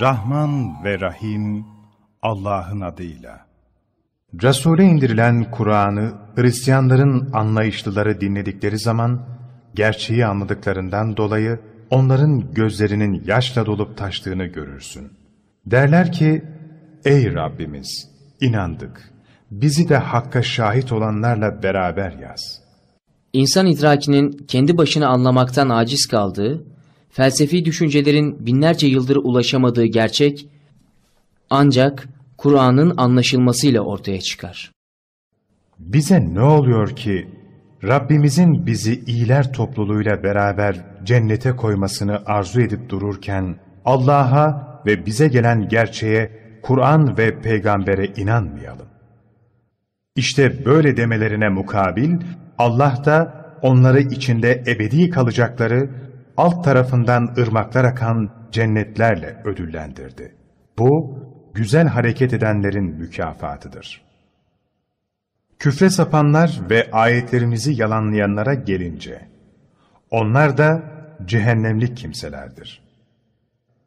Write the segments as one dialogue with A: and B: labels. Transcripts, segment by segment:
A: Rahman ve Rahim Allah'ın adıyla. Resul'e indirilen Kur'an'ı Hristiyanların anlayışlıları dinledikleri zaman, gerçeği anladıklarından dolayı onların gözlerinin yaşla dolup taştığını görürsün. Derler ki, Ey Rabbimiz!
B: inandık. Bizi de Hakk'a şahit olanlarla beraber yaz. İnsan idrakinin kendi başını anlamaktan aciz kaldığı, felsefi düşüncelerin binlerce yıldır ulaşamadığı gerçek ancak Kur'an'ın anlaşılmasıyla ortaya çıkar.
A: Bize ne oluyor ki Rabbimizin bizi iyiler topluluğuyla beraber cennete koymasını arzu edip dururken Allah'a ve bize gelen gerçeğe Kur'an ve peygambere inanmayalım. İşte böyle demelerine mukabil Allah da onları içinde ebedi kalacakları alt tarafından ırmaklar akan cennetlerle ödüllendirdi. Bu, güzel hareket edenlerin mükafatıdır. Küfre sapanlar ve ayetlerimizi yalanlayanlara gelince, onlar da cehennemlik kimselerdir.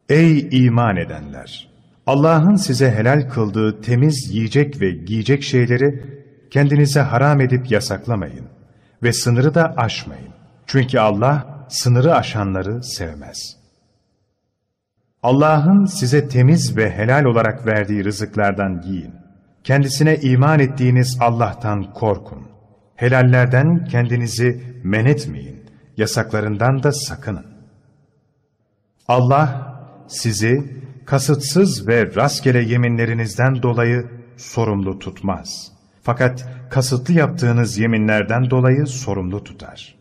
A: Ey iman edenler! Allah'ın size helal kıldığı temiz yiyecek ve giyecek şeyleri kendinize haram edip yasaklamayın ve sınırı da aşmayın. Çünkü Allah, sınırı aşanları sevmez. Allah'ın size temiz ve helal olarak verdiği rızıklardan yiyin. Kendisine iman ettiğiniz Allah'tan korkun. Helallerden kendinizi men etmeyin. Yasaklarından da sakının. Allah sizi kasıtsız ve rastgele yeminlerinizden dolayı sorumlu tutmaz. Fakat kasıtlı yaptığınız yeminlerden dolayı sorumlu tutar.''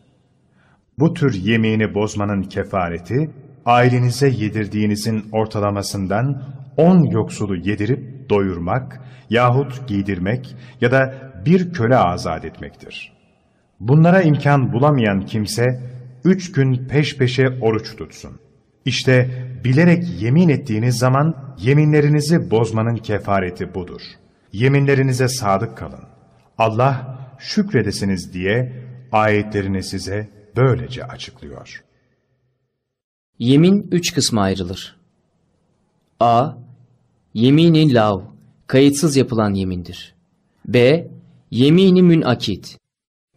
A: Bu tür yemeğini bozmanın kefareti, ailenize yedirdiğinizin ortalamasından on yoksulu yedirip doyurmak yahut giydirmek ya da bir köle azat etmektir. Bunlara imkan bulamayan kimse üç gün peş peşe oruç tutsun. İşte bilerek yemin ettiğiniz zaman yeminlerinizi bozmanın kefareti budur. Yeminlerinize sadık kalın. Allah şükredesiniz diye ayetlerini size böylece açıklıyor.
B: Yemin üç kısma ayrılır. A. Yemini lav, kayıtsız yapılan yemindir. B. Yemini münakit,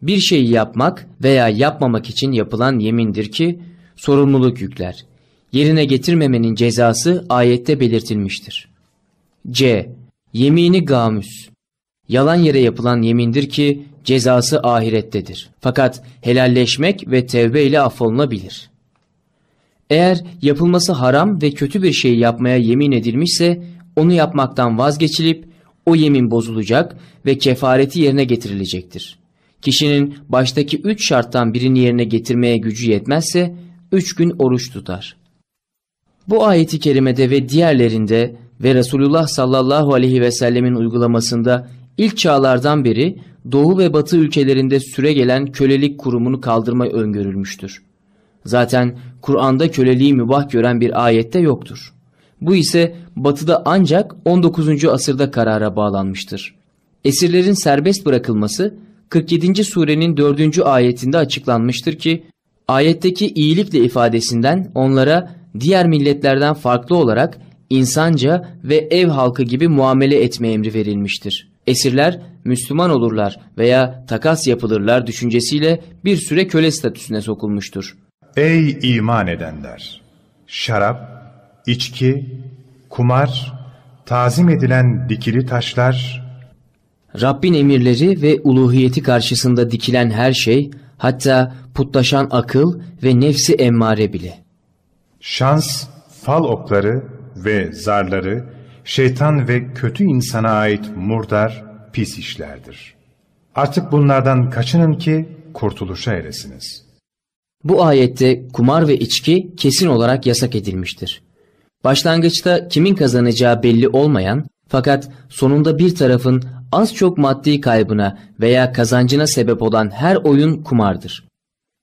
B: bir şeyi yapmak veya yapmamak için yapılan yemindir ki sorumluluk yükler. Yerine getirmemenin cezası ayette belirtilmiştir. C. Yemini gamüs, yalan yere yapılan yemindir ki cezası ahirettedir. Fakat helalleşmek ve tevbe ile affolunabilir. Eğer yapılması haram ve kötü bir şey yapmaya yemin edilmişse onu yapmaktan vazgeçilip o yemin bozulacak ve kefareti yerine getirilecektir. Kişinin baştaki üç şarttan birini yerine getirmeye gücü yetmezse üç gün oruç tutar. Bu ayeti kerimede ve diğerlerinde ve Resulullah sallallahu aleyhi ve sellemin uygulamasında İlk çağlardan beri Doğu ve Batı ülkelerinde süregelen kölelik kurumunu kaldırma öngörülmüştür. Zaten Kur'an'da köleliği mübah gören bir ayette yoktur. Bu ise Batı'da ancak 19. asırda karara bağlanmıştır. Esirlerin serbest bırakılması 47. surenin 4. ayetinde açıklanmıştır ki ayetteki iyilikle ifadesinden onlara diğer milletlerden farklı olarak insanca ve ev halkı gibi muamele etme emri verilmiştir. Esirler Müslüman olurlar veya takas yapılırlar düşüncesiyle bir süre köle statüsüne sokulmuştur. Ey iman edenler! Şarap, içki, kumar, tazim edilen dikili taşlar... Rabbin emirleri ve uluhiyeti karşısında dikilen her şey, hatta putlaşan akıl ve nefsi emmare bile. Şans,
A: fal okları ve zarları şeytan ve kötü insana ait murdar, pis işlerdir. Artık bunlardan kaçının ki kurtuluşa eresiniz.
B: Bu ayette kumar ve içki kesin olarak yasak edilmiştir. Başlangıçta kimin kazanacağı belli olmayan fakat sonunda bir tarafın az çok maddi kaybına veya kazancına sebep olan her oyun kumardır.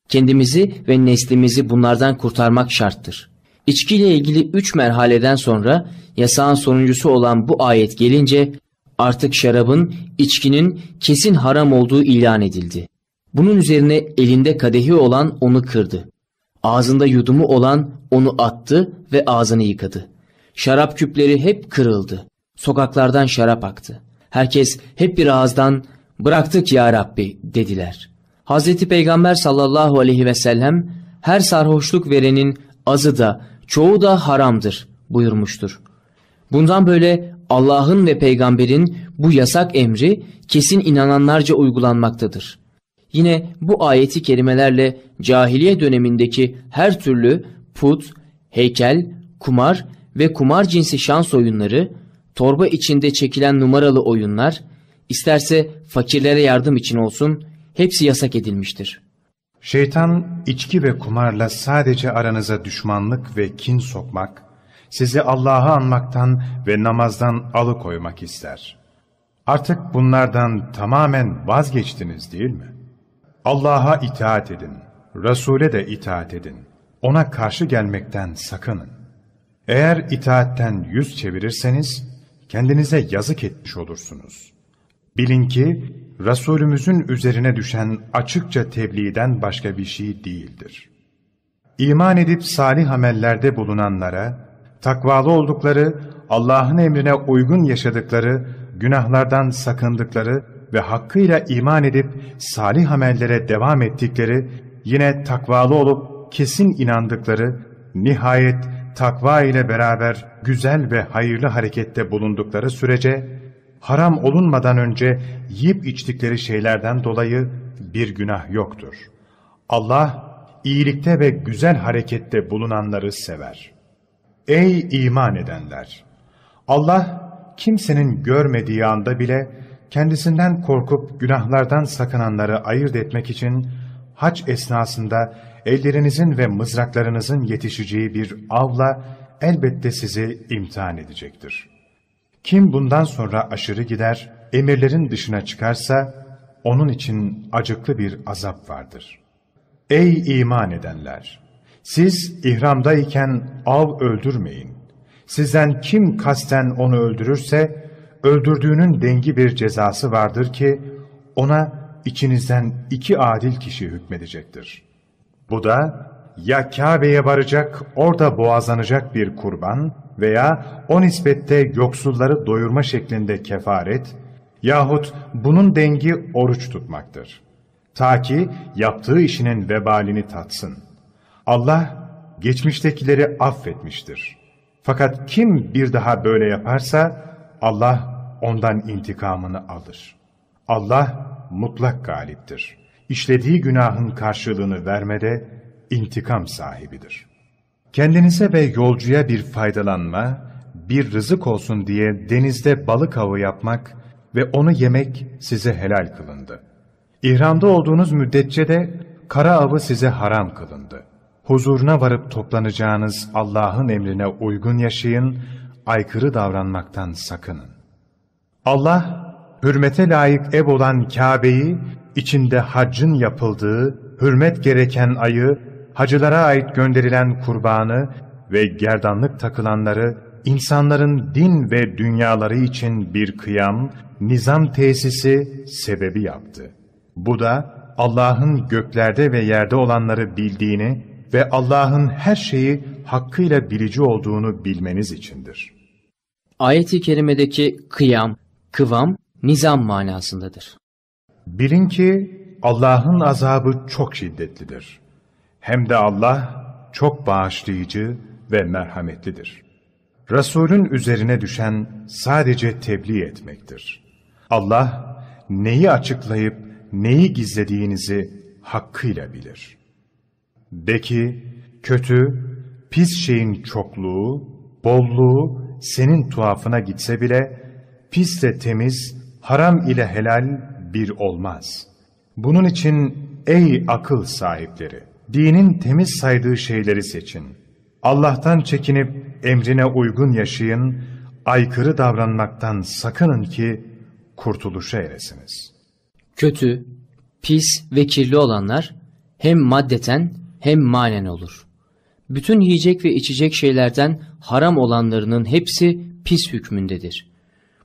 B: Kendimizi ve neslimizi bunlardan kurtarmak şarttır. İçkiyle ilgili üç merhaleden sonra yasağın sonuncusu olan bu ayet gelince artık şarabın, içkinin kesin haram olduğu ilan edildi. Bunun üzerine elinde kadehi olan onu kırdı. Ağzında yudumu olan onu attı ve ağzını yıkadı. Şarap küpleri hep kırıldı. Sokaklardan şarap aktı. Herkes hep bir ağızdan bıraktık ya Rabbi dediler. Hazreti Peygamber sallallahu aleyhi ve sellem her sarhoşluk verenin azı da çoğu da haramdır buyurmuştur. Bundan böyle Allah'ın ve peygamberin bu yasak emri kesin inananlarca uygulanmaktadır. Yine bu ayeti kelimelerle cahiliye dönemindeki her türlü put, heykel, kumar ve kumar cinsi şans oyunları, torba içinde çekilen numaralı oyunlar, isterse fakirlere yardım için olsun hepsi yasak edilmiştir.''
A: Şeytan içki ve kumarla sadece aranıza düşmanlık ve kin sokmak, sizi Allah'ı anmaktan ve namazdan alıkoymak ister. Artık bunlardan tamamen vazgeçtiniz değil mi? Allah'a itaat edin, Resul'e de itaat edin, ona karşı gelmekten sakının. Eğer itaatten yüz çevirirseniz, kendinize yazık etmiş olursunuz. Bilin ki Resulümüzün üzerine düşen açıkça tebliğden başka bir şey değildir. İman edip salih amellerde bulunanlara, takvalı oldukları, Allah'ın emrine uygun yaşadıkları, günahlardan sakındıkları ve hakkıyla iman edip salih amellere devam ettikleri, yine takvalı olup kesin inandıkları, nihayet takva ile beraber güzel ve hayırlı harekette bulundukları sürece, haram olunmadan önce yiyip içtikleri şeylerden dolayı bir günah yoktur. Allah, iyilikte ve güzel harekette bulunanları sever. Ey iman edenler! Allah, kimsenin görmediği anda bile kendisinden korkup günahlardan sakınanları ayırt etmek için haç esnasında ellerinizin ve mızraklarınızın yetişeceği bir avla elbette sizi imtihan edecektir. Kim bundan sonra aşırı gider, emirlerin dışına çıkarsa, onun için acıklı bir azap vardır. Ey iman edenler! Siz ihramdayken av öldürmeyin. Sizden kim kasten onu öldürürse, öldürdüğünün dengi bir cezası vardır ki, ona içinizden iki adil kişi hükmedecektir. Bu da, ya Kabe'ye varacak, orada boğazlanacak bir kurban, veya o nispette yoksulları doyurma şeklinde kefaret yahut bunun dengi oruç tutmaktır. Ta ki yaptığı işinin vebalini tatsın. Allah geçmiştekileri affetmiştir. Fakat kim bir daha böyle yaparsa Allah ondan intikamını alır. Allah mutlak galiptir. İşlediği günahın karşılığını vermede intikam sahibidir.'' Kendinize ve yolcuya bir faydalanma, bir rızık olsun diye denizde balık avı yapmak ve onu yemek size helal kılındı. İhramda olduğunuz müddetçe de kara avı size haram kılındı. Huzuruna varıp toplanacağınız Allah'ın emrine uygun yaşayın, aykırı davranmaktan sakının. Allah, hürmete layık ev olan Kabe'yi, içinde haccın yapıldığı, hürmet gereken ayı hacılara ait gönderilen kurbanı ve gerdanlık takılanları, insanların din ve dünyaları için bir kıyam, nizam tesisi sebebi yaptı. Bu da Allah'ın göklerde ve yerde olanları bildiğini ve Allah'ın her şeyi hakkıyla bilici olduğunu bilmeniz içindir. Ayet-i kerimedeki kıyam, kıvam, nizam manasındadır. Bilin ki Allah'ın azabı çok şiddetlidir. Hem de Allah çok bağışlayıcı ve merhametlidir. Resulün üzerine düşen sadece tebliğ etmektir. Allah neyi açıklayıp neyi gizlediğinizi hakkıyla bilir. De ki, kötü, pis şeyin çokluğu, bolluğu senin tuhafına gitse bile, pisle temiz, haram ile helal bir olmaz. Bunun için ey akıl sahipleri! dinin temiz saydığı şeyleri seçin. Allah'tan çekinip emrine uygun yaşayın, aykırı davranmaktan sakının ki
B: kurtuluşa eresiniz. Kötü, pis ve kirli olanlar hem maddeten hem manen olur. Bütün yiyecek ve içecek şeylerden haram olanlarının hepsi pis hükmündedir.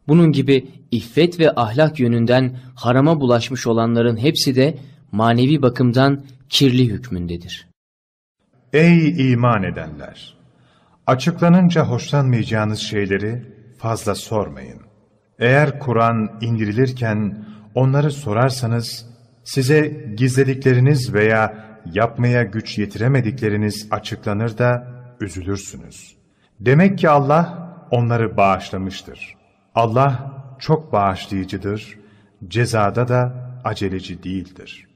B: Bunun gibi iffet ve ahlak yönünden harama bulaşmış olanların hepsi de manevi bakımdan kirli hükmündedir. Ey iman edenler! Açıklanınca
A: hoşlanmayacağınız şeyleri fazla sormayın. Eğer Kur'an indirilirken onları sorarsanız, size gizledikleriniz veya yapmaya güç yetiremedikleriniz açıklanır da üzülürsünüz. Demek ki Allah onları bağışlamıştır. Allah çok bağışlayıcıdır, cezada da aceleci değildir.''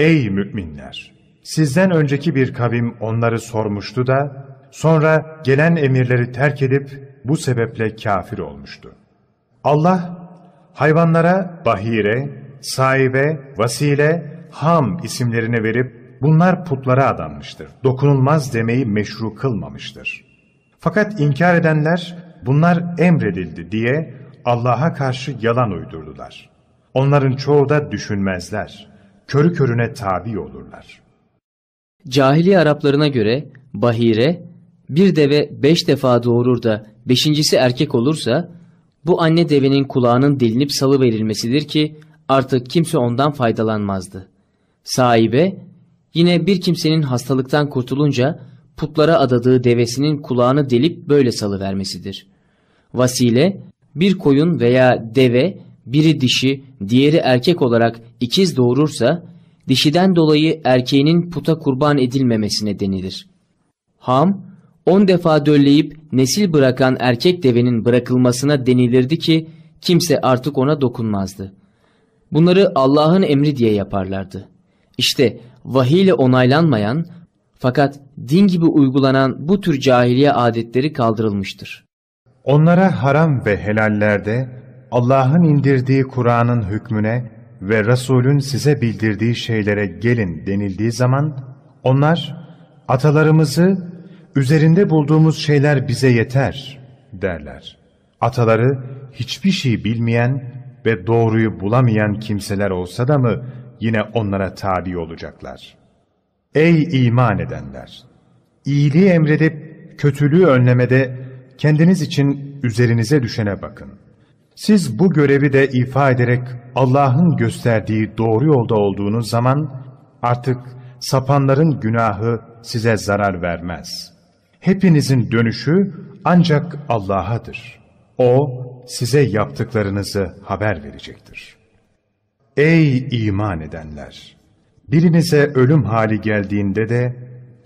A: Ey müminler! Sizden önceki bir kavim onları sormuştu da, sonra gelen emirleri terk edip bu sebeple kafir olmuştu. Allah, hayvanlara bahire, sahibe, vasile, ham isimlerini verip bunlar putlara adanmıştır. Dokunulmaz demeyi meşru kılmamıştır. Fakat inkar edenler bunlar emredildi diye Allah'a karşı yalan uydurdular. Onların çoğu da düşünmezler.'' körü körüne tabi olurlar.
B: Cahiliye Araplarına göre bahire bir deve beş defa doğurur da beşincisi erkek olursa bu anne devenin kulağının delinip salı verilmesidir ki artık kimse ondan faydalanmazdı. Sahibe yine bir kimsenin hastalıktan kurtulunca putlara adadığı devesinin kulağını delip böyle salı vermesidir. Vasile bir koyun veya deve biri dişi, diğeri erkek olarak ikiz doğurursa, dişiden dolayı erkeğinin puta kurban edilmemesine denilir. Ham, on defa dölleyip nesil bırakan erkek devenin bırakılmasına denilirdi ki, kimse artık ona dokunmazdı. Bunları Allah'ın emri diye yaparlardı. İşte vahiyle onaylanmayan, fakat din gibi uygulanan bu tür cahiliye adetleri kaldırılmıştır. Onlara haram ve helallerde Allah'ın
A: indirdiği Kur'an'ın hükmüne ve Resul'ün size bildirdiği şeylere gelin denildiği zaman, onlar, atalarımızı, üzerinde bulduğumuz şeyler bize yeter derler. Ataları hiçbir şey bilmeyen ve doğruyu bulamayan kimseler olsa da mı yine onlara tabi olacaklar? Ey iman edenler! İyiliği emredip kötülüğü önlemede kendiniz için üzerinize düşene bakın.'' Siz bu görevi de ifa ederek Allah'ın gösterdiği doğru yolda olduğunuz zaman artık sapanların günahı size zarar vermez. Hepinizin dönüşü ancak Allah'adır. O size yaptıklarınızı haber verecektir. Ey iman edenler! Birinize ölüm hali geldiğinde de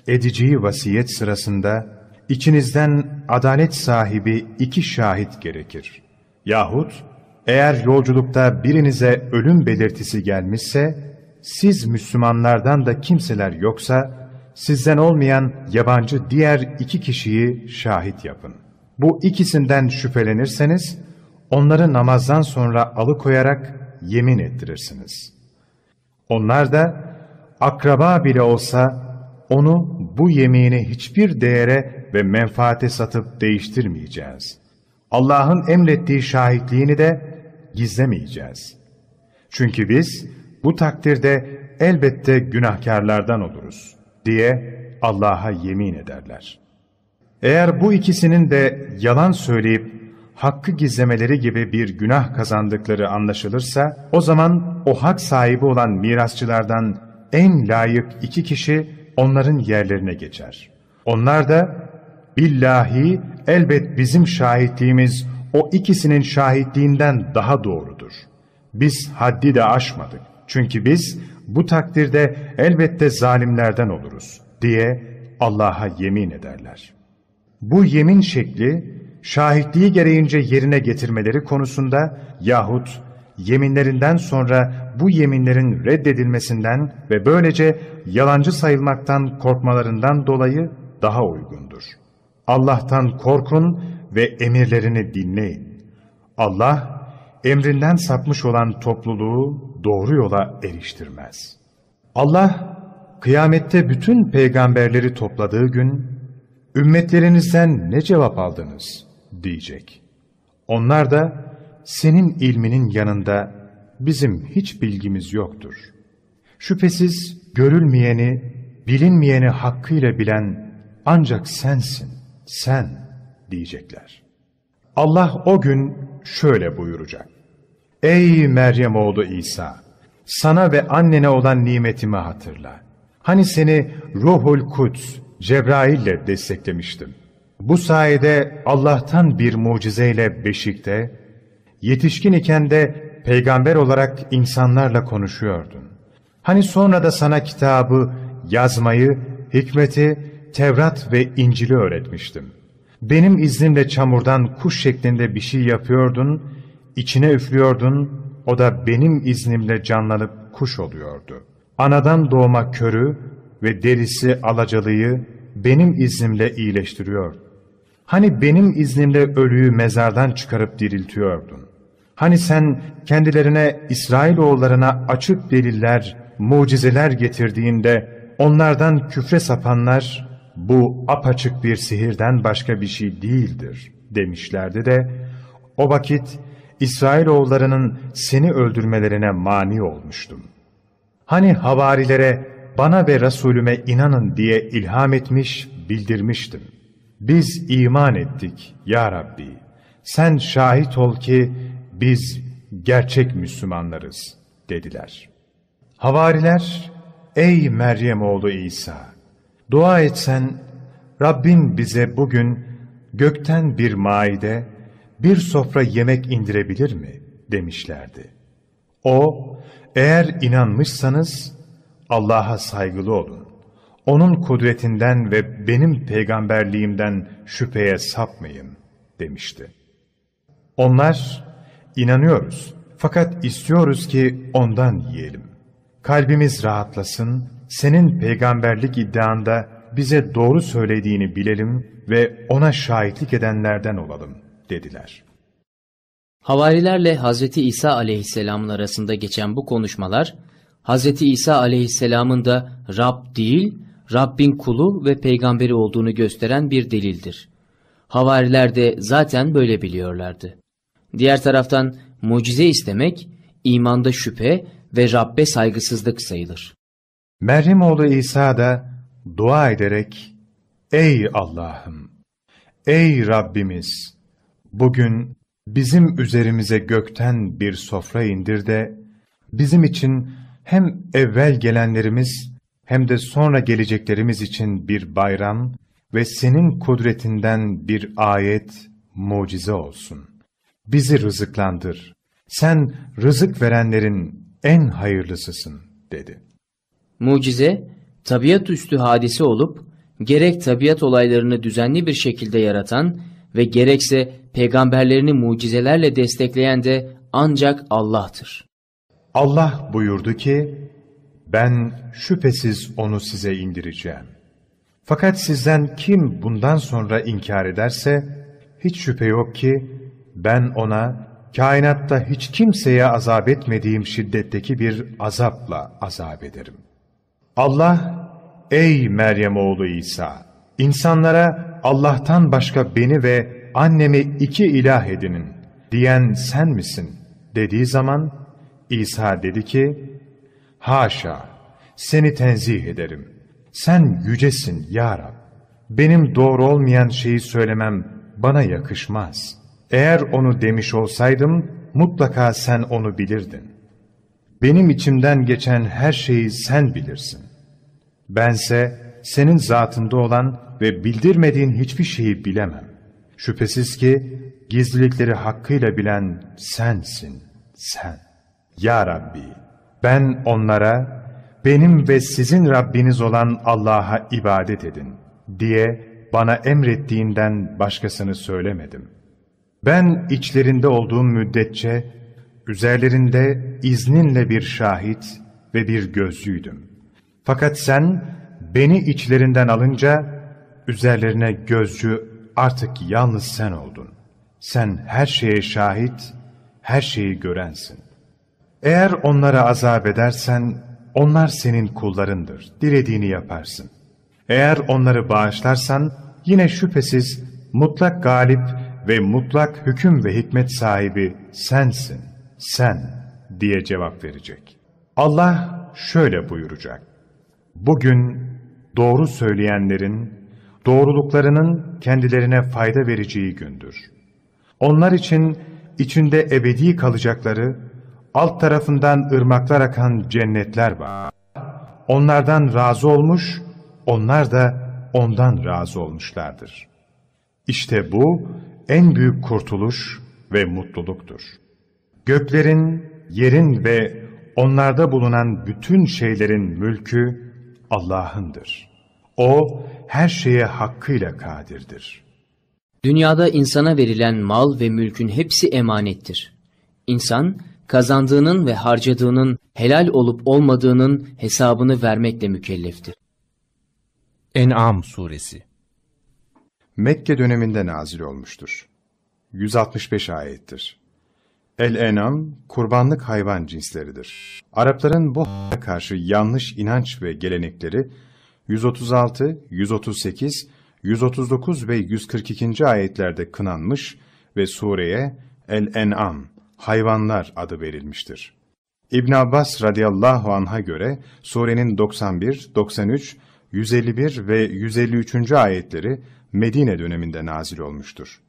A: edeceği vasiyet sırasında içinizden adalet sahibi iki şahit gerekir. Yahut eğer yolculukta birinize ölüm belirtisi gelmişse, siz Müslümanlardan da kimseler yoksa, sizden olmayan yabancı diğer iki kişiyi şahit yapın. Bu ikisinden şüphelenirseniz, onları namazdan sonra alıkoyarak yemin ettirirsiniz. Onlar da, akraba bile olsa, onu bu yemini hiçbir değere ve menfaate satıp değiştirmeyeceğiz.'' Allah'ın emrettiği şahitliğini de gizlemeyeceğiz. Çünkü biz bu takdirde elbette günahkarlardan oluruz diye Allah'a yemin ederler. Eğer bu ikisinin de yalan söyleyip hakkı gizlemeleri gibi bir günah kazandıkları anlaşılırsa, o zaman o hak sahibi olan mirasçılardan en layık iki kişi onların yerlerine geçer. Onlar da billahi elbet bizim şahitliğimiz o ikisinin şahitliğinden daha doğrudur. Biz haddi de aşmadık. Çünkü biz bu takdirde elbette zalimlerden oluruz diye Allah'a yemin ederler. Bu yemin şekli şahitliği gereğince yerine getirmeleri konusunda yahut yeminlerinden sonra bu yeminlerin reddedilmesinden ve böylece yalancı sayılmaktan korkmalarından dolayı daha uygundur. Allah'tan korkun ve emirlerini dinleyin. Allah, emrinden sapmış olan topluluğu doğru yola eriştirmez. Allah, kıyamette bütün peygamberleri topladığı gün, ümmetlerinizden ne cevap aldınız diyecek. Onlar da, senin ilminin yanında bizim hiç bilgimiz yoktur. Şüphesiz görülmeyeni, bilinmeyeni hakkıyla bilen ancak sensin sen diyecekler. Allah o gün şöyle buyuracak. Ey Meryem oğlu İsa! Sana ve annene olan nimetimi hatırla. Hani seni Ruhul Kuds, Cebrail'le desteklemiştim. Bu sayede Allah'tan bir mucizeyle beşikte, yetişkin iken de peygamber olarak insanlarla konuşuyordun. Hani sonra da sana kitabı, yazmayı, hikmeti Tevrat ve İncil'i öğretmiştim. Benim iznimle çamurdan kuş şeklinde bir şey yapıyordun, içine üflüyordun, o da benim iznimle canlanıp kuş oluyordu. Anadan doğma körü ve derisi alacalıyı benim iznimle iyileştiriyor. Hani benim iznimle ölüyü mezardan çıkarıp diriltiyordun. Hani sen kendilerine İsrailoğullarına açık deliller, mucizeler getirdiğinde onlardan küfre sapanlar bu apaçık bir sihirden başka bir şey değildir demişlerdi de o vakit İsrailoğullarının seni öldürmelerine mani olmuştum. Hani havarilere bana ve Resulüme inanın diye ilham etmiş, bildirmiştim. Biz iman ettik ya Rabbi. Sen şahit ol ki biz gerçek Müslümanlarız dediler. Havariler, ey Meryem oğlu İsa! Dua etsen, Rabbim bize bugün gökten bir maide, bir sofra yemek indirebilir mi? demişlerdi. O, eğer inanmışsanız Allah'a saygılı olun. Onun kudretinden ve benim peygamberliğimden şüpheye sapmayın demişti. Onlar, inanıyoruz fakat istiyoruz ki ondan yiyelim. Kalbimiz rahatlasın senin peygamberlik iddianda bize doğru söylediğini bilelim ve ona
B: şahitlik edenlerden olalım dediler. Havarilerle Hz. İsa aleyhisselamın arasında geçen bu konuşmalar, Hz. İsa aleyhisselamın da Rab değil, Rabbin kulu ve peygamberi olduğunu gösteren bir delildir. Havariler de zaten böyle biliyorlardı. Diğer taraftan mucize istemek, imanda şüphe ve Rabbe saygısızlık sayılır. Meryem oğlu İsa da dua ederek, Ey Allah'ım!
A: Ey Rabbimiz! Bugün bizim üzerimize gökten bir sofra indir de, bizim için hem evvel gelenlerimiz hem de sonra geleceklerimiz için bir bayram ve senin kudretinden bir ayet, mucize olsun. Bizi rızıklandır. Sen
B: rızık verenlerin en hayırlısısın, dedi. Mucize, tabiat üstü hadise olup, gerek tabiat olaylarını düzenli bir şekilde yaratan ve gerekse peygamberlerini mucizelerle destekleyen de ancak Allah'tır.
A: Allah buyurdu ki, ben şüphesiz onu size indireceğim. Fakat sizden kim bundan sonra inkar ederse, hiç şüphe yok ki ben ona kainatta hiç kimseye azap etmediğim şiddetteki bir azapla azap ederim.'' Allah, ey Meryem oğlu İsa, insanlara Allah'tan başka beni ve annemi iki ilah edinin diyen sen misin? dediği zaman İsa dedi ki, haşa, seni tenzih ederim. Sen yücesin ya Rab. Benim doğru olmayan şeyi söylemem bana yakışmaz. Eğer onu demiş olsaydım mutlaka sen onu bilirdin benim içimden geçen her şeyi sen bilirsin. Bense senin zatında olan ve bildirmediğin hiçbir şeyi bilemem. Şüphesiz ki gizlilikleri hakkıyla bilen sensin, sen. Ya Rabbi, ben onlara, benim ve sizin Rabbiniz olan Allah'a ibadet edin diye bana emrettiğinden başkasını söylemedim. Ben içlerinde olduğum müddetçe Üzerlerinde izninle bir şahit ve bir gözlüydüm. Fakat sen beni içlerinden alınca üzerlerine gözcü artık yalnız sen oldun. Sen her şeye şahit, her şeyi görensin. Eğer onlara azap edersen onlar senin kullarındır, dilediğini yaparsın. Eğer onları bağışlarsan yine şüphesiz mutlak galip ve mutlak hüküm ve hikmet sahibi sensin sen diye cevap verecek. Allah şöyle buyuracak. Bugün doğru söyleyenlerin, doğruluklarının kendilerine fayda vereceği gündür. Onlar için içinde ebedi kalacakları, alt tarafından ırmaklar akan cennetler var. Onlardan razı olmuş, onlar da ondan razı olmuşlardır. İşte bu en büyük kurtuluş ve mutluluktur.'' Göklerin, yerin ve onlarda bulunan bütün şeylerin mülkü
B: Allah'ındır. O her şeye hakkıyla kadirdir. Dünyada insana verilen mal ve mülkün hepsi emanettir. İnsan kazandığının ve harcadığının helal olup olmadığının hesabını vermekle mükelleftir.
A: En'am suresi Mekke döneminde nazil olmuştur. 165 ayettir. El-enam, kurbanlık hayvan cinsleridir. Arapların bu karşı yanlış inanç ve gelenekleri 136, 138, 139 ve 142. ayetlerde kınanmış ve sureye El-en'am, hayvanlar adı verilmiştir. İbn Abbas radıyallahu anh'a göre surenin 91, 93, 151 ve 153. ayetleri Medine döneminde nazil olmuştur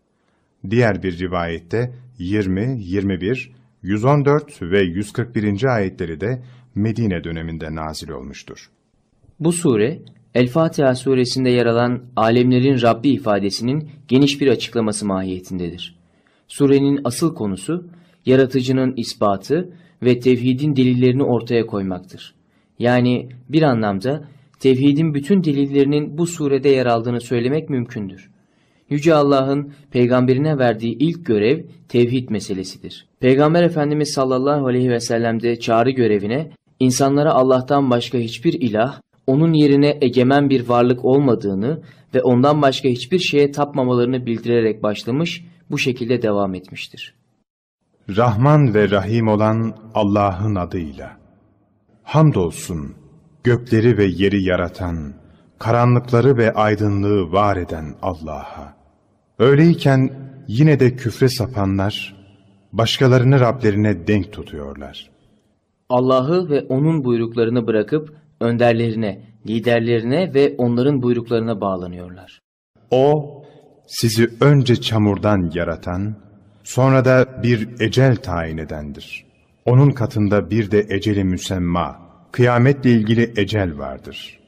A: diğer bir rivayette 20, 21, 114 ve 141. ayetleri de Medine döneminde nazil olmuştur.
B: Bu sure, El-Fatiha suresinde yer alan alemlerin Rabbi ifadesinin geniş bir açıklaması mahiyetindedir. Surenin asıl konusu, yaratıcının ispatı ve tevhidin delillerini ortaya koymaktır. Yani bir anlamda tevhidin bütün delillerinin bu surede yer aldığını söylemek mümkündür. Yüce Allah'ın peygamberine verdiği ilk görev tevhid meselesidir. Peygamber Efendimiz sallallahu aleyhi ve sellem'de çağrı görevine insanlara Allah'tan başka hiçbir ilah, onun yerine egemen bir varlık olmadığını ve ondan başka hiçbir şeye tapmamalarını bildirerek başlamış, bu şekilde devam etmiştir.
A: Rahman ve Rahim olan Allah'ın adıyla. Hamdolsun gökleri ve yeri yaratan, karanlıkları ve aydınlığı var eden Allah'a. Öyleyken yine de küfre sapanlar, başkalarını Rablerine denk
B: tutuyorlar. Allah'ı ve O'nun buyruklarını bırakıp önderlerine, liderlerine ve onların buyruklarına bağlanıyorlar. O, sizi
A: önce çamurdan yaratan, sonra da bir ecel tayin edendir. Onun katında bir de eceli müsemma, kıyametle ilgili ecel vardır.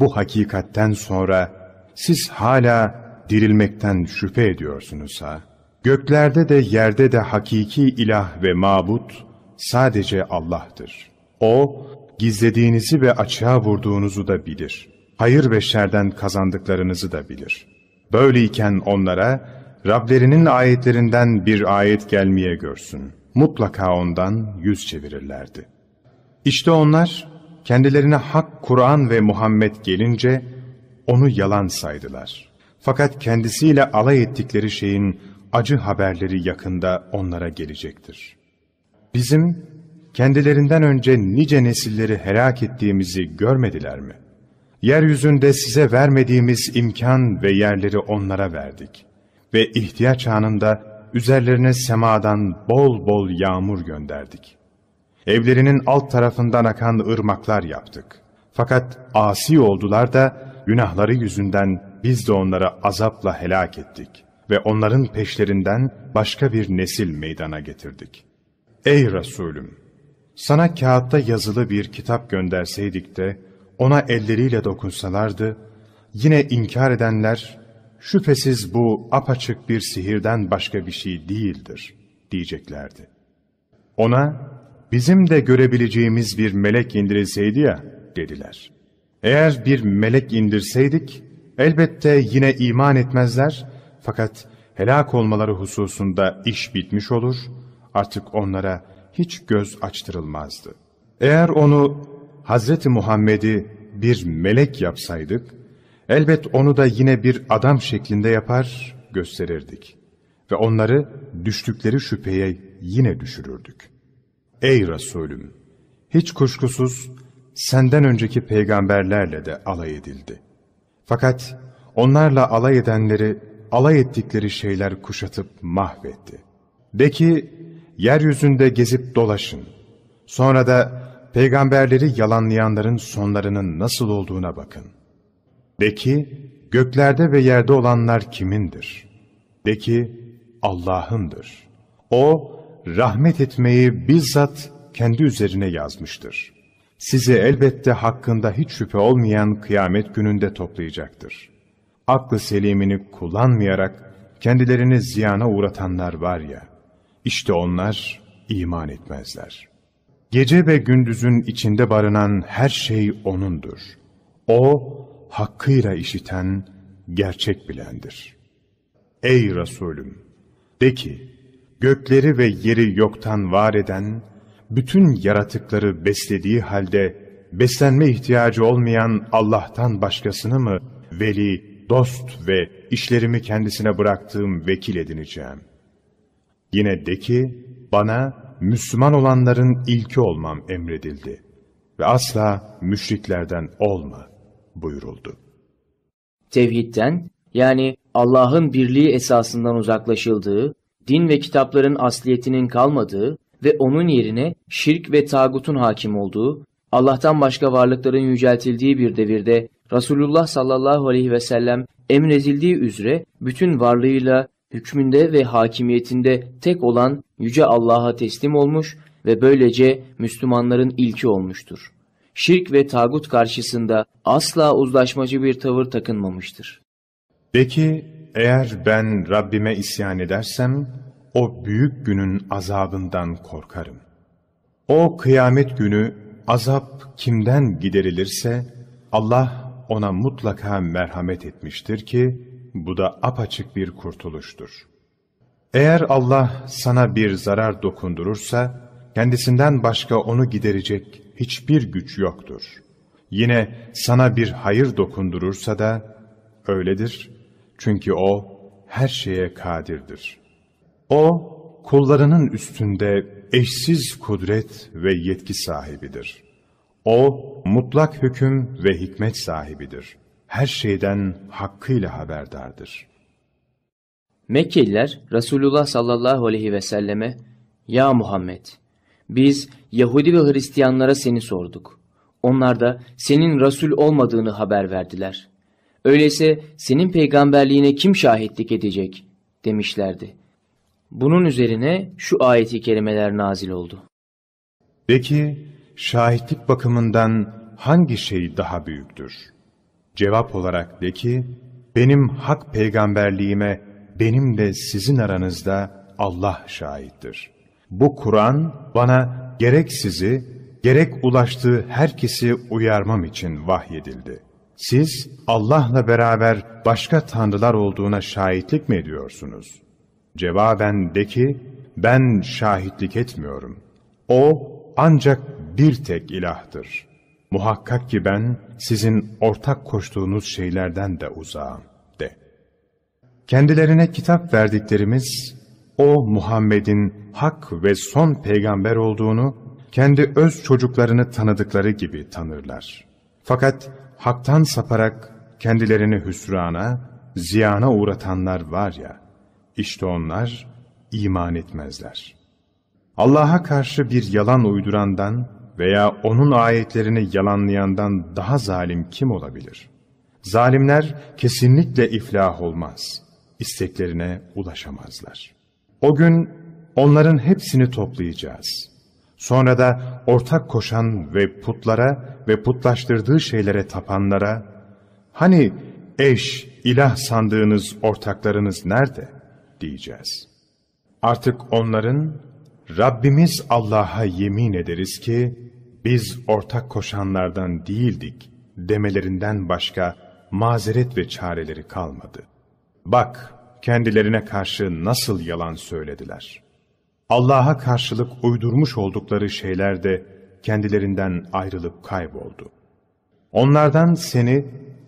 A: Bu hakikatten sonra siz hala dirilmekten şüphe ediyorsunuz ha? Göklerde de yerde de hakiki ilah ve mabut sadece Allah'tır. O, gizlediğinizi ve açığa vurduğunuzu da bilir. Hayır ve şerden kazandıklarınızı da bilir. Böyleyken onlara, Rablerinin ayetlerinden bir ayet gelmeye görsün. Mutlaka ondan yüz çevirirlerdi. İşte onlar, kendilerine hak Kur'an ve Muhammed gelince, onu yalan saydılar.'' Fakat kendisiyle alay ettikleri şeyin acı haberleri yakında onlara gelecektir. Bizim kendilerinden önce nice nesilleri helak ettiğimizi görmediler mi? Yeryüzünde size vermediğimiz imkan ve yerleri onlara verdik. Ve ihtiyaç anında üzerlerine semadan bol bol yağmur gönderdik. Evlerinin alt tarafından akan ırmaklar yaptık. Fakat asi oldular da günahları yüzünden biz de onlara azapla helak ettik ve onların peşlerinden başka bir nesil meydana getirdik. Ey Resulüm! Sana kağıtta yazılı bir kitap gönderseydik de ona elleriyle dokunsalardı, yine inkar edenler, şüphesiz bu apaçık bir sihirden başka bir şey değildir, diyeceklerdi. Ona, bizim de görebileceğimiz bir melek indirilseydi ya, dediler. Eğer bir melek indirseydik, Elbette yine iman etmezler fakat helak olmaları hususunda iş bitmiş olur, artık onlara hiç göz açtırılmazdı. Eğer onu Hz. Muhammed'i bir melek yapsaydık, elbet onu da yine bir adam şeklinde yapar, gösterirdik. Ve onları düştükleri şüpheye yine düşürürdük. Ey Resulüm! Hiç kuşkusuz senden önceki peygamberlerle de alay edildi. Fakat onlarla alay edenleri, alay ettikleri şeyler kuşatıp mahvetti. De ki, yeryüzünde gezip dolaşın. Sonra da peygamberleri yalanlayanların sonlarının nasıl olduğuna bakın. De ki, göklerde ve yerde olanlar kimindir? De ki, Allah'ındır. O, rahmet etmeyi bizzat kendi üzerine yazmıştır sizi elbette hakkında hiç şüphe olmayan kıyamet gününde toplayacaktır. Aklı selimini kullanmayarak kendilerini ziyana uğratanlar var ya, işte onlar iman etmezler. Gece ve gündüzün içinde barınan her şey O'nundur. O, hakkıyla işiten, gerçek bilendir. Ey Resulüm! De ki, gökleri ve yeri yoktan var eden, bütün yaratıkları beslediği halde beslenme ihtiyacı olmayan Allah'tan başkasını mı veli, dost ve işlerimi kendisine bıraktığım vekil edineceğim? Yine de ki bana Müslüman olanların ilki olmam emredildi ve asla müşriklerden olma
B: buyuruldu. Tevhidden yani Allah'ın birliği esasından uzaklaşıldığı, din ve kitapların asliyetinin kalmadığı, ve onun yerine şirk ve tağutun hakim olduğu, Allah'tan başka varlıkların yüceltildiği bir devirde Resulullah sallallahu aleyhi ve sellem emredildiği üzere bütün varlığıyla hükmünde ve hakimiyetinde tek olan Yüce Allah'a teslim olmuş ve böylece Müslümanların ilki olmuştur. Şirk ve tagut karşısında asla uzlaşmacı bir tavır takınmamıştır.
A: Peki eğer ben Rabbime isyan edersem, o büyük günün azabından korkarım. O kıyamet günü azap kimden giderilirse Allah ona mutlaka merhamet etmiştir ki bu da apaçık bir kurtuluştur. Eğer Allah sana bir zarar dokundurursa kendisinden başka onu giderecek hiçbir güç yoktur. Yine sana bir hayır dokundurursa da öyledir çünkü o her şeye kadirdir.'' O, kullarının üstünde eşsiz kudret ve yetki sahibidir. O, mutlak hüküm ve hikmet
B: sahibidir. Her şeyden hakkıyla haberdardır. Mekkeliler Resulullah sallallahu aleyhi ve selleme, Ya Muhammed! Biz Yahudi ve Hristiyanlara seni sorduk. Onlar da senin Resul olmadığını haber verdiler. Öyleyse senin peygamberliğine kim şahitlik edecek? demişlerdi.'' Bunun üzerine şu ayeti kerimeler nazil oldu.
A: De şahitlik bakımından hangi şey daha büyüktür? Cevap olarak de ki, benim hak peygamberliğime, benim de sizin aranızda Allah şahittir. Bu Kur'an bana gerek sizi, gerek ulaştığı herkesi uyarmam için vahyedildi. Siz Allah'la beraber başka tanrılar olduğuna şahitlik mi ediyorsunuz? Cevaben de ki, ben şahitlik etmiyorum. O ancak bir tek ilahtır. Muhakkak ki ben sizin ortak koştuğunuz şeylerden de uzağım, de. Kendilerine kitap verdiklerimiz, o Muhammed'in hak ve son peygamber olduğunu, kendi öz çocuklarını tanıdıkları gibi tanırlar. Fakat haktan saparak kendilerini hüsrana, ziyana uğratanlar var ya, işte onlar iman etmezler. Allah'a karşı bir yalan uydurandan veya onun ayetlerini yalanlayandan daha zalim kim olabilir? Zalimler kesinlikle iflah olmaz. isteklerine ulaşamazlar. O gün onların hepsini toplayacağız. Sonra da ortak koşan ve putlara ve putlaştırdığı şeylere tapanlara, hani eş, ilah sandığınız ortaklarınız nerede? diyeceğiz. Artık onların Rabbimiz Allah'a yemin ederiz ki biz ortak koşanlardan değildik demelerinden başka mazeret ve çareleri kalmadı. Bak kendilerine karşı nasıl yalan söylediler. Allah'a karşılık uydurmuş oldukları şeyler de kendilerinden ayrılıp kayboldu. Onlardan
B: seni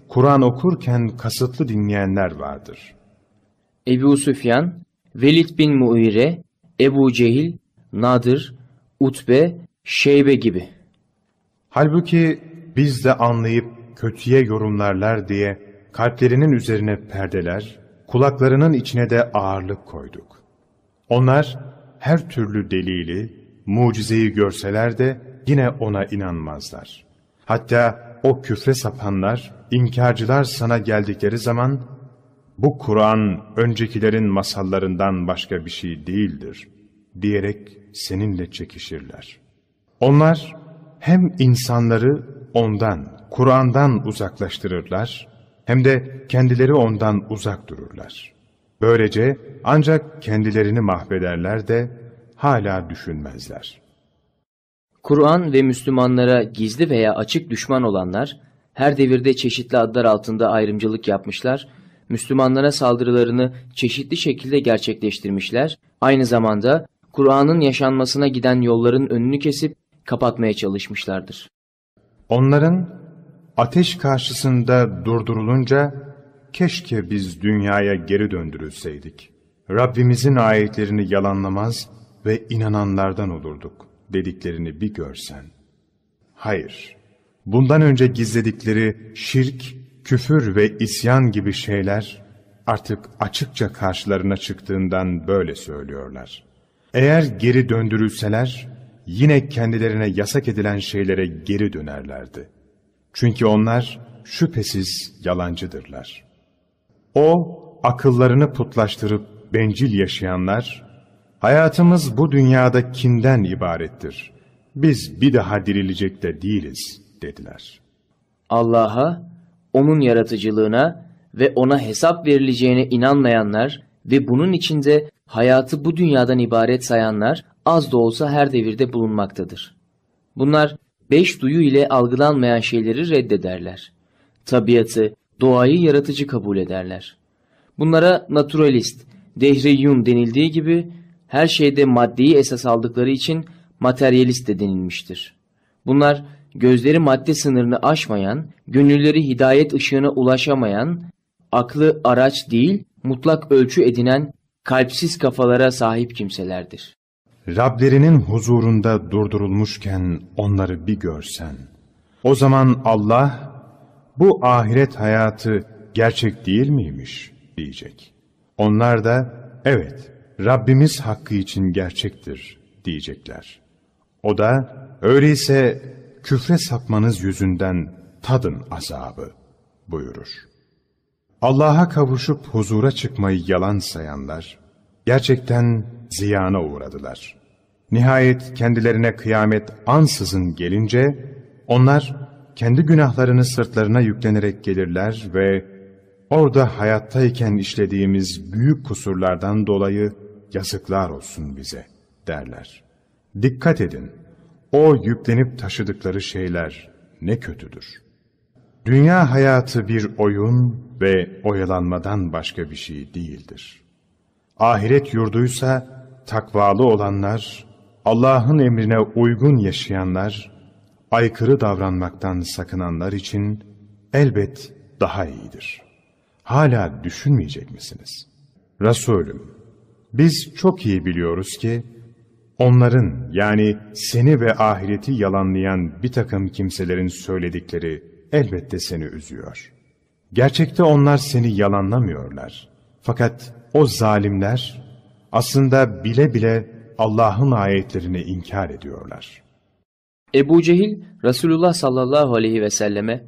B: Kur'an okurken kasıtlı dinleyenler vardır. Ebu Süfyan, Velid bin Muire, Ebu Cehil, Nadir, Utbe, Şeybe gibi. Halbuki biz de anlayıp
A: kötüye yorumlarlar diye kalplerinin üzerine perdeler, kulaklarının içine de ağırlık koyduk. Onlar her türlü delili, mucizeyi görseler de yine ona inanmazlar. Hatta o küfre sapanlar, inkarcılar sana geldikleri zaman bu Kur'an öncekilerin masallarından başka bir şey değildir diyerek seninle çekişirler. Onlar hem insanları ondan, Kur'an'dan uzaklaştırırlar hem de kendileri ondan uzak dururlar. Böylece
B: ancak kendilerini mahvederler de hala düşünmezler. Kur'an ve Müslümanlara gizli veya açık düşman olanlar her devirde çeşitli adlar altında ayrımcılık yapmışlar Müslümanlara saldırılarını çeşitli şekilde gerçekleştirmişler, aynı zamanda Kur'an'ın yaşanmasına giden yolların önünü kesip kapatmaya çalışmışlardır.
A: Onların ateş karşısında durdurulunca keşke biz dünyaya geri döndürülseydik. Rabbimizin ayetlerini yalanlamaz ve inananlardan olurduk dediklerini bir görsen. Hayır, bundan önce gizledikleri şirk küfür ve isyan gibi şeyler artık açıkça karşılarına çıktığından böyle söylüyorlar. Eğer geri döndürülseler, yine kendilerine yasak edilen şeylere geri dönerlerdi. Çünkü onlar şüphesiz yalancıdırlar. O, akıllarını putlaştırıp bencil yaşayanlar, hayatımız bu dünyada kinden ibarettir.
B: Biz bir daha dirilecek de değiliz, dediler. Allah'a onun yaratıcılığına ve ona hesap verileceğine inanmayanlar ve bunun içinde hayatı bu dünyadan ibaret sayanlar az da olsa her devirde bulunmaktadır. Bunlar beş duyu ile algılanmayan şeyleri reddederler. Tabiatı, doğayı yaratıcı kabul ederler. Bunlara naturalist, dehriyun denildiği gibi her şeyde maddeyi esas aldıkları için materyalist de denilmiştir. Bunlar gözleri madde sınırını aşmayan, gönülleri hidayet ışığına ulaşamayan, aklı araç değil mutlak ölçü edinen kalpsiz kafalara sahip kimselerdir.
A: Rablerinin huzurunda durdurulmuşken onları bir görsen, o zaman Allah bu ahiret hayatı gerçek değil miymiş diyecek. Onlar da evet Rabbimiz hakkı için gerçektir diyecekler. O da öyleyse küfre sapmanız yüzünden tadın azabı buyurur. Allah'a kavuşup huzura çıkmayı yalan sayanlar, gerçekten ziyana uğradılar. Nihayet kendilerine kıyamet ansızın gelince, onlar kendi günahlarını sırtlarına yüklenerek gelirler ve orada hayattayken işlediğimiz büyük kusurlardan dolayı yazıklar olsun bize derler. Dikkat edin! O yüklenip taşıdıkları şeyler ne kötüdür. Dünya hayatı bir oyun ve oyalanmadan başka bir şey değildir. Ahiret yurduysa takvalı olanlar, Allah'ın emrine uygun yaşayanlar, aykırı davranmaktan sakınanlar için elbet daha iyidir. Hala düşünmeyecek misiniz? Resulüm, biz çok iyi biliyoruz ki, Onların yani seni ve ahireti yalanlayan bir takım kimselerin söyledikleri elbette seni üzüyor. Gerçekte onlar seni yalanlamıyorlar. Fakat o zalimler aslında bile bile Allah'ın ayetlerini inkar ediyorlar.
B: Ebu Cehil Resulullah sallallahu aleyhi ve selleme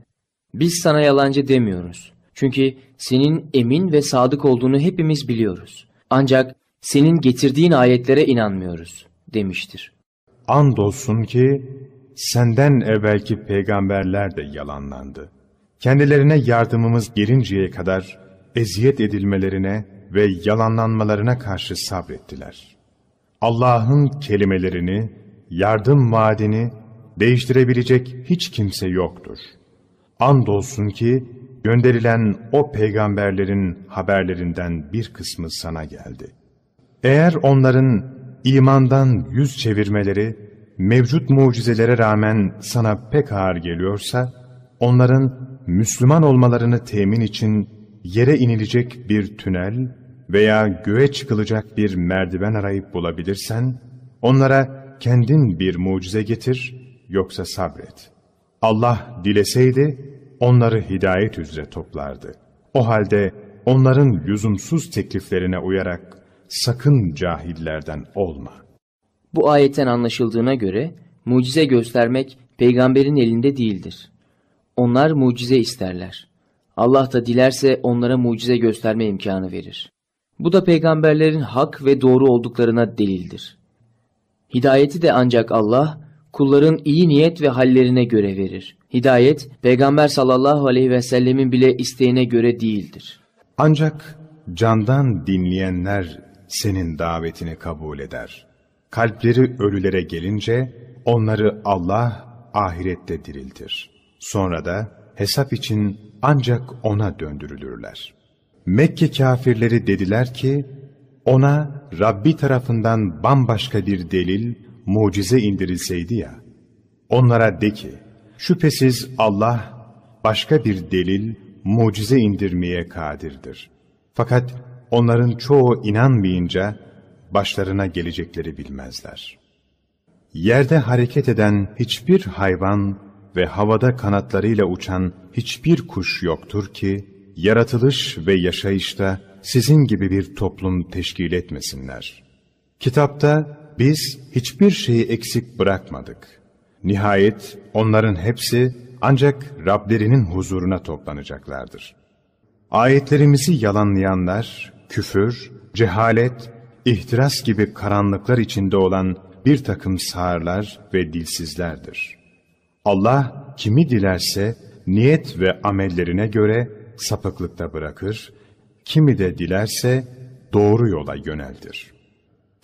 B: biz sana yalancı demiyoruz. Çünkü senin emin ve sadık olduğunu hepimiz biliyoruz. Ancak senin getirdiğin ayetlere inanmıyoruz demiştir.
A: Andolsun ki senden evvelki peygamberler de yalanlandı. Kendilerine yardımımız gelinceye kadar eziyet edilmelerine ve yalanlanmalarına karşı sabrettiler. Allah'ın kelimelerini, yardım vaadini değiştirebilecek hiç kimse yoktur. Andolsun ki gönderilen o peygamberlerin haberlerinden bir kısmı sana geldi. Eğer onların imandan yüz çevirmeleri, mevcut mucizelere rağmen sana pek ağır geliyorsa, onların Müslüman olmalarını temin için yere inilecek bir tünel veya göğe çıkılacak bir merdiven arayıp bulabilirsen, onlara kendin bir mucize getir, yoksa sabret. Allah dileseydi, onları hidayet üzere toplardı. O halde onların yüzumsuz tekliflerine uyarak sakın cahillerden olma.
B: Bu ayetten anlaşıldığına göre mucize göstermek peygamberin elinde değildir. Onlar mucize isterler. Allah da dilerse onlara mucize gösterme imkanı verir. Bu da peygamberlerin hak ve doğru olduklarına delildir. Hidayeti de ancak Allah kulların iyi niyet ve hallerine göre verir. Hidayet peygamber sallallahu aleyhi ve sellemin bile isteğine göre değildir.
A: Ancak candan dinleyenler senin davetini kabul eder. Kalpleri ölülere gelince onları Allah ahirette diriltir. Sonra da hesap için ancak ona döndürülürler. Mekke kafirleri dediler ki, ona Rabbi tarafından bambaşka bir delil, mucize indirilseydi ya. Onlara de ki, şüphesiz Allah başka bir delil, mucize indirmeye kadirdir. Fakat onların çoğu inanmayınca başlarına gelecekleri bilmezler. Yerde hareket eden hiçbir hayvan ve havada kanatlarıyla uçan hiçbir kuş yoktur ki, yaratılış ve yaşayışta sizin gibi bir toplum teşkil etmesinler. Kitapta biz hiçbir şeyi eksik bırakmadık. Nihayet onların hepsi ancak Rablerinin huzuruna toplanacaklardır. Ayetlerimizi yalanlayanlar küfür, cehalet, ihtiras gibi karanlıklar içinde olan bir takım sağırlar ve dilsizlerdir. Allah kimi dilerse niyet ve amellerine göre sapıklıkta bırakır, kimi de dilerse doğru yola yöneldir.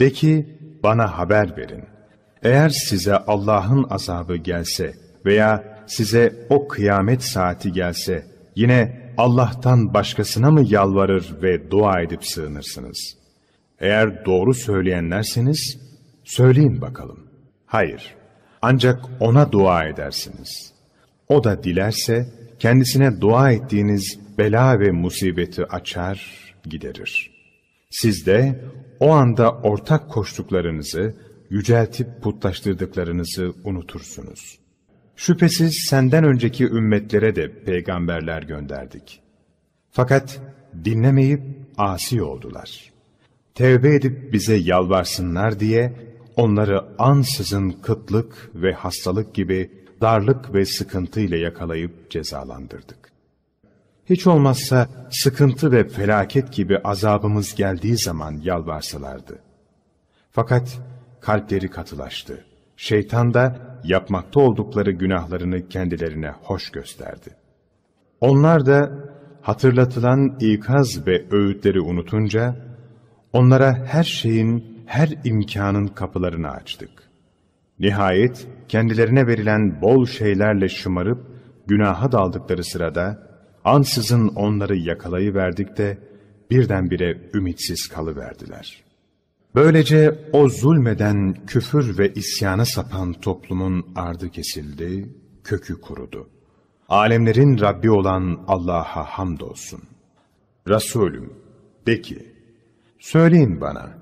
A: De ki bana haber verin. Eğer size Allah'ın azabı gelse veya size o kıyamet saati gelse yine Allah'tan başkasına mı yalvarır ve dua edip sığınırsınız? Eğer doğru söyleyenlerseniz, söyleyin bakalım. Hayır, ancak ona dua edersiniz. O da dilerse, kendisine dua ettiğiniz bela ve musibeti açar, giderir. Siz de o anda ortak koştuklarınızı, yüceltip putlaştırdıklarınızı unutursunuz.'' Şüphesiz senden önceki ümmetlere de peygamberler gönderdik. Fakat dinlemeyip asi oldular. Tevbe edip bize yalvarsınlar diye onları ansızın kıtlık ve hastalık gibi darlık ve sıkıntı ile yakalayıp cezalandırdık. Hiç olmazsa sıkıntı ve felaket gibi azabımız geldiği zaman yalvarsalardı. Fakat kalpleri katılaştı. Şeytan da yapmakta oldukları günahlarını kendilerine hoş gösterdi. Onlar da hatırlatılan ikaz ve öğütleri unutunca, onlara her şeyin, her imkanın kapılarını açtık. Nihayet kendilerine verilen bol şeylerle şımarıp günaha daldıkları sırada, ansızın onları yakalayıverdik de birdenbire ümitsiz kalıverdiler.'' Böylece o zulmeden küfür ve isyana sapan toplumun ardı kesildi, kökü kurudu. Alemlerin Rabbi olan Allah'a hamdolsun. Resulüm, de ki, söyleyin bana,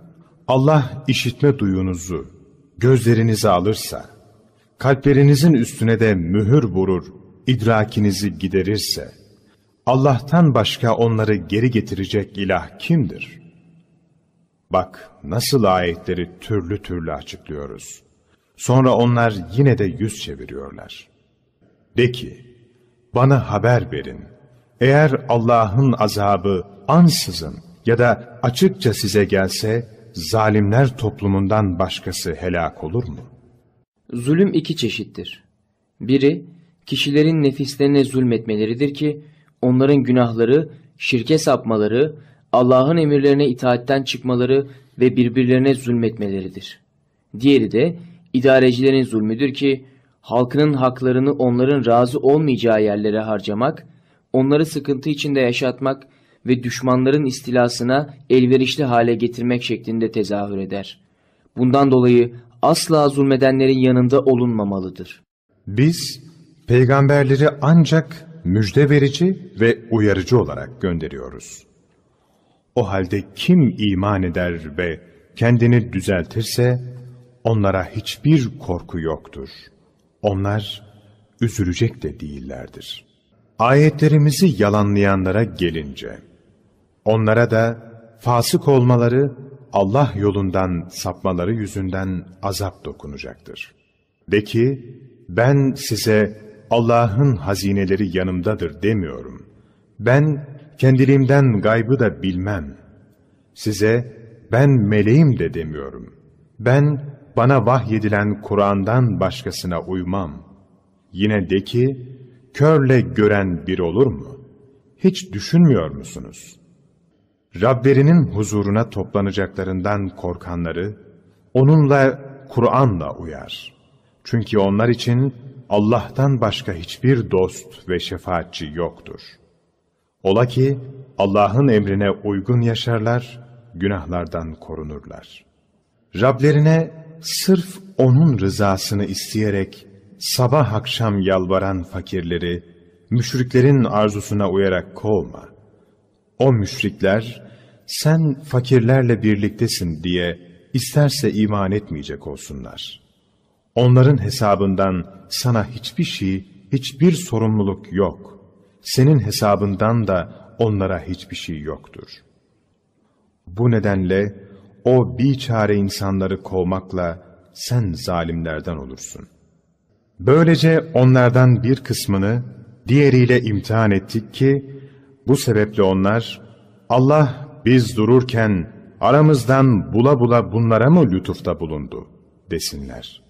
A: Allah işitme duyunuzu, gözlerinizi alırsa, kalplerinizin üstüne de mühür vurur, idrakinizi giderirse, Allah'tan başka onları geri getirecek ilah kimdir?'' Bak nasıl ayetleri türlü türlü açıklıyoruz. Sonra onlar yine de yüz çeviriyorlar. De ki, bana haber verin. Eğer Allah'ın azabı ansızın ya da açıkça size gelse, zalimler toplumundan başkası helak olur mu?
B: Zulüm iki çeşittir. Biri, kişilerin nefislerine zulmetmeleridir ki, onların günahları, şirke sapmaları, Allah'ın emirlerine itaatten çıkmaları ve birbirlerine zulmetmeleridir. Diğeri de idarecilerin zulmüdür ki halkının haklarını onların razı olmayacağı yerlere harcamak, onları sıkıntı içinde yaşatmak ve düşmanların istilasına elverişli hale getirmek şeklinde tezahür eder. Bundan dolayı asla zulmedenlerin yanında olunmamalıdır.
A: Biz peygamberleri ancak müjde verici ve uyarıcı olarak gönderiyoruz. O halde kim iman eder ve kendini düzeltirse onlara hiçbir korku yoktur. Onlar üzülecek de değillerdir. Ayetlerimizi yalanlayanlara gelince, onlara da fasık olmaları Allah yolundan sapmaları yüzünden azap dokunacaktır. De ki, ben size Allah'ın hazineleri yanımdadır demiyorum. Ben kendiliğimden gaybı da bilmem. Size ben meleğim de demiyorum. Ben bana vahyedilen Kur'an'dan başkasına uymam. Yine de ki, körle gören bir olur mu? Hiç düşünmüyor musunuz? Rablerinin huzuruna toplanacaklarından korkanları, onunla Kur'an'la uyar. Çünkü onlar için Allah'tan başka hiçbir dost ve şefaatçi yoktur.'' Ola ki Allah'ın emrine uygun yaşarlar, günahlardan korunurlar. Rablerine sırf O'nun rızasını isteyerek sabah akşam yalvaran fakirleri, müşriklerin arzusuna uyarak kovma. O müşrikler, sen fakirlerle birliktesin diye isterse iman etmeyecek olsunlar. Onların hesabından sana hiçbir şey, hiçbir sorumluluk yok.'' senin hesabından da onlara hiçbir şey yoktur. Bu nedenle o biçare insanları kovmakla sen zalimlerden olursun. Böylece onlardan bir kısmını diğeriyle imtihan ettik ki bu sebeple onlar Allah biz dururken aramızdan bula bula bunlara mı lütufta bulundu desinler.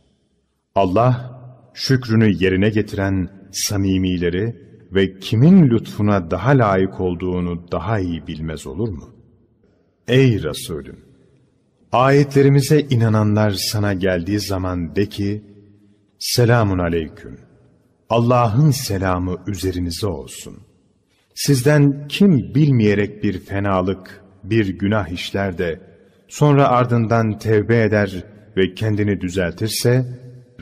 A: Allah şükrünü yerine getiren samimileri ve kimin lütfuna daha layık olduğunu daha iyi bilmez olur mu? Ey Resulüm! Ayetlerimize inananlar sana geldiği zaman de ki, Selamun Aleyküm! Allah'ın selamı üzerinize olsun. Sizden kim bilmeyerek bir fenalık, bir günah işler de, sonra ardından tevbe eder ve kendini düzeltirse,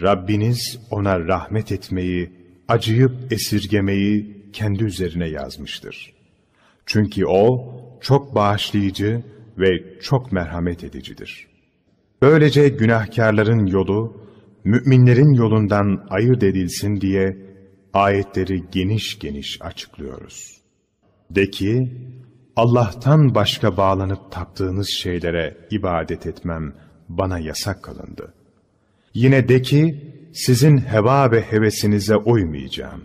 A: Rabbiniz ona rahmet etmeyi, acıyıp esirgemeyi kendi üzerine yazmıştır. Çünkü O çok bağışlayıcı ve çok merhamet edicidir. Böylece günahkarların yolu, müminlerin yolundan ayırt edilsin diye ayetleri geniş geniş açıklıyoruz. De ki, Allah'tan başka bağlanıp taptığınız şeylere ibadet etmem bana yasak kalındı. Yine de ki, sizin heva ve hevesinize uymayacağım.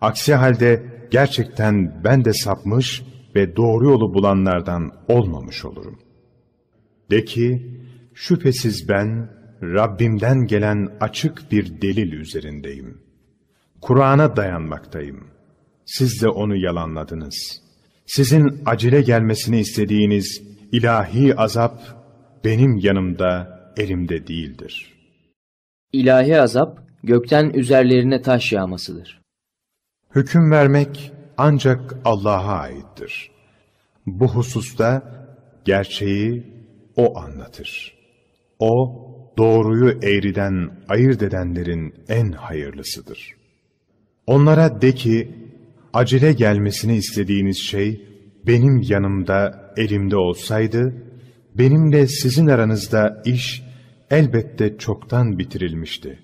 A: Aksi halde gerçekten ben de sapmış ve doğru yolu bulanlardan olmamış olurum. De ki, şüphesiz ben Rabbimden gelen açık bir delil üzerindeyim. Kur'an'a dayanmaktayım. Siz de onu yalanladınız. Sizin acele gelmesini istediğiniz ilahi azap
B: benim yanımda, elimde değildir.'' İlahi azap, gökten üzerlerine taş yağmasıdır.
A: Hüküm vermek ancak Allah'a aittir. Bu hususta gerçeği O anlatır. O, doğruyu eğriden ayırt edenlerin en hayırlısıdır. Onlara de ki, acele gelmesini istediğiniz şey, benim yanımda, elimde olsaydı, benimle sizin aranızda iş elbette çoktan bitirilmişti.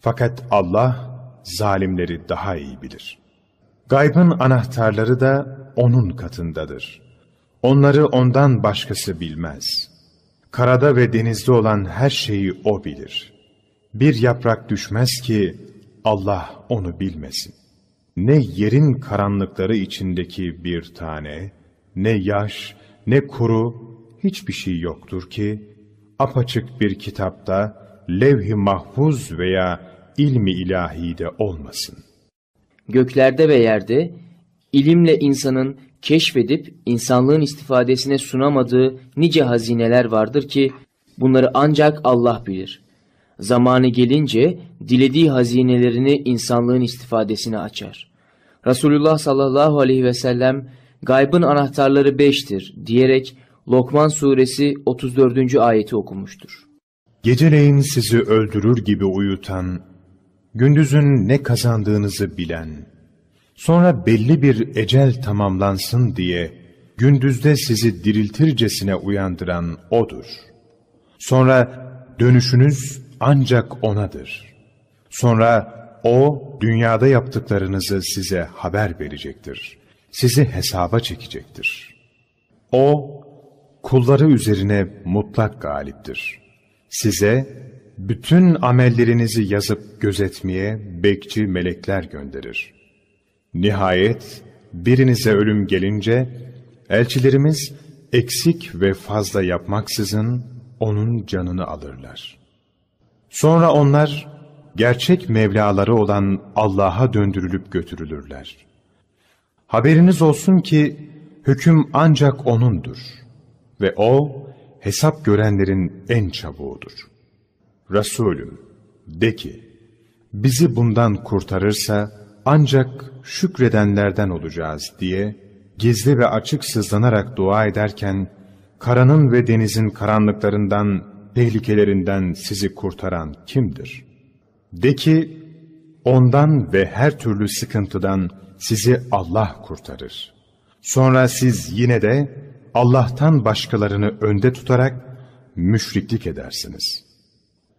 A: Fakat Allah zalimleri daha iyi bilir. Gaybın anahtarları da O'nun katındadır. Onları O'ndan başkası bilmez. Karada ve denizde olan her şeyi O bilir. Bir yaprak düşmez ki Allah onu bilmesin. Ne yerin karanlıkları içindeki bir tane, ne yaş, ne kuru, hiçbir şey yoktur ki apaçık bir kitapta, levh-i mahfuz veya
B: ilmi ilahide olmasın. Göklerde ve yerde, ilimle insanın keşfedip insanlığın istifadesine sunamadığı nice hazineler vardır ki, bunları ancak Allah bilir. Zamanı gelince, dilediği hazinelerini insanlığın istifadesine açar. Resulullah sallallahu aleyhi ve sellem, gaybın anahtarları beştir diyerek, Lokman suresi 34. ayeti okunmuştur.
A: Geceleyin sizi öldürür gibi uyutan, gündüzün ne kazandığınızı bilen, sonra belli bir ecel tamamlansın diye gündüzde sizi diriltircesine uyandıran O'dur. Sonra dönüşünüz ancak O'nadır. Sonra O, dünyada yaptıklarınızı size haber verecektir. Sizi hesaba çekecektir. O, kulları üzerine mutlak galiptir. Size bütün amellerinizi yazıp gözetmeye bekçi melekler gönderir. Nihayet birinize ölüm gelince elçilerimiz eksik ve fazla yapmaksızın onun canını alırlar. Sonra onlar gerçek Mevlaları olan Allah'a döndürülüp götürülürler. Haberiniz olsun ki hüküm ancak O'nundur.'' ve o hesap görenlerin en çabuğudur. Resulüm de ki bizi bundan kurtarırsa ancak şükredenlerden olacağız diye gizli ve açık sızlanarak dua ederken karanın ve denizin karanlıklarından tehlikelerinden sizi kurtaran kimdir? De ki ondan ve her türlü sıkıntıdan sizi Allah kurtarır. Sonra siz yine de Allah'tan başkalarını önde tutarak müşriklik edersiniz.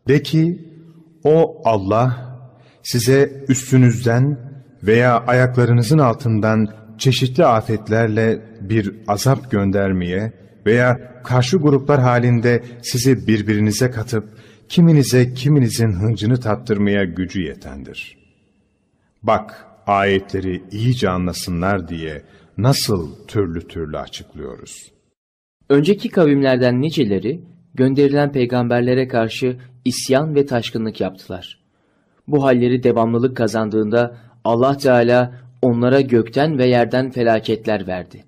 A: De ki, o Allah size üstünüzden veya ayaklarınızın altından çeşitli afetlerle bir azap göndermeye veya karşı gruplar halinde sizi birbirinize katıp kiminize kiminizin hıncını tattırmaya gücü yetendir. Bak ayetleri iyice anlasınlar
B: diye nasıl türlü türlü açıklıyoruz? Önceki kavimlerden niceleri gönderilen peygamberlere karşı isyan ve taşkınlık yaptılar. Bu halleri devamlılık kazandığında Allah Teala onlara gökten ve yerden felaketler verdi.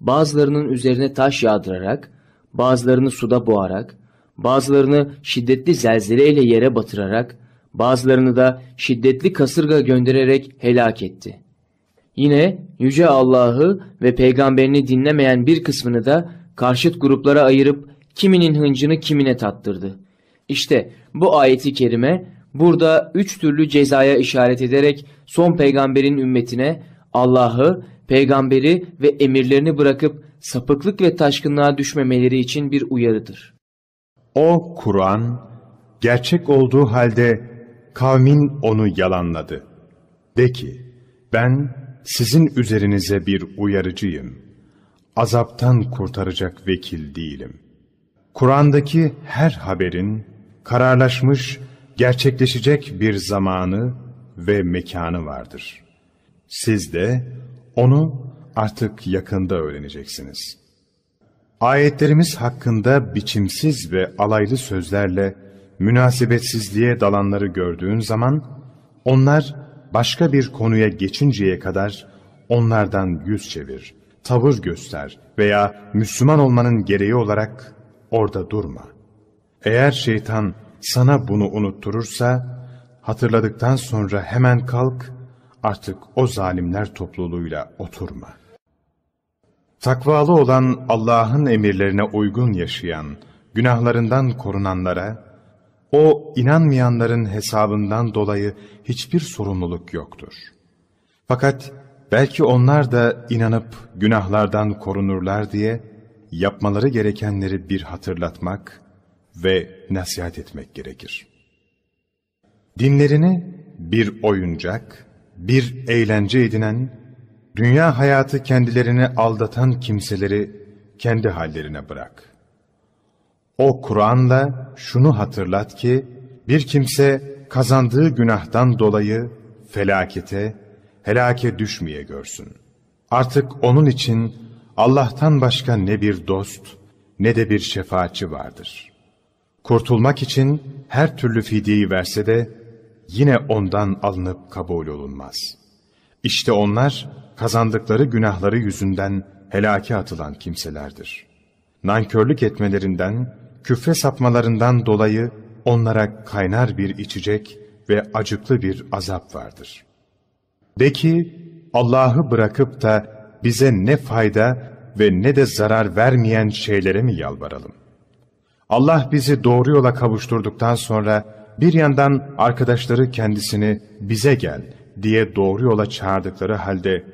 B: Bazılarının üzerine taş yağdırarak, bazılarını suda boğarak, bazılarını şiddetli zelzileyle yere batırarak, bazılarını da şiddetli kasırga göndererek helak etti. Yine Yüce Allah'ı ve peygamberini dinlemeyen bir kısmını da karşıt gruplara ayırıp kiminin hıncını kimine tattırdı. İşte bu ayeti kerime burada üç türlü cezaya işaret ederek son peygamberin ümmetine Allah'ı, peygamberi ve emirlerini bırakıp sapıklık ve taşkınlığa düşmemeleri için bir uyarıdır.
A: O Kur'an gerçek olduğu halde kavmin onu yalanladı. De ki ben sizin üzerinize bir uyarıcıyım. Azaptan kurtaracak vekil değilim. Kur'an'daki her haberin kararlaşmış, gerçekleşecek bir zamanı ve mekanı vardır. Siz de onu artık yakında öğreneceksiniz. Ayetlerimiz hakkında biçimsiz ve alaylı sözlerle münasebetsizliğe dalanları gördüğün zaman, onlar başka bir konuya geçinceye kadar onlardan yüz çevir, tavır göster veya Müslüman olmanın gereği olarak orada durma. Eğer şeytan sana bunu unutturursa, hatırladıktan sonra hemen kalk, artık o zalimler topluluğuyla oturma. Takvalı olan Allah'ın emirlerine uygun yaşayan, günahlarından korunanlara, o inanmayanların hesabından dolayı hiçbir sorumluluk yoktur. Fakat belki onlar da inanıp günahlardan korunurlar diye yapmaları gerekenleri bir hatırlatmak ve nasihat etmek gerekir. Dinlerini bir oyuncak, bir eğlence edinen, dünya hayatı kendilerini aldatan kimseleri kendi hallerine bırak.'' O Kur'an'la şunu hatırlat ki, bir kimse kazandığı günahtan dolayı felakete, helake düşmeye görsün. Artık onun için Allah'tan başka ne bir dost ne de bir şefaatçi vardır. Kurtulmak için her türlü fidyeyi verse de yine ondan alınıp kabul olunmaz. İşte onlar kazandıkları günahları yüzünden helake atılan kimselerdir. Nankörlük etmelerinden küfre sapmalarından dolayı onlara kaynar bir içecek ve acıklı bir azap vardır. De ki, Allah'ı bırakıp da bize ne fayda ve ne de zarar vermeyen şeylere mi yalvaralım? Allah bizi doğru yola kavuşturduktan sonra bir yandan arkadaşları kendisini bize gel diye doğru yola çağırdıkları halde,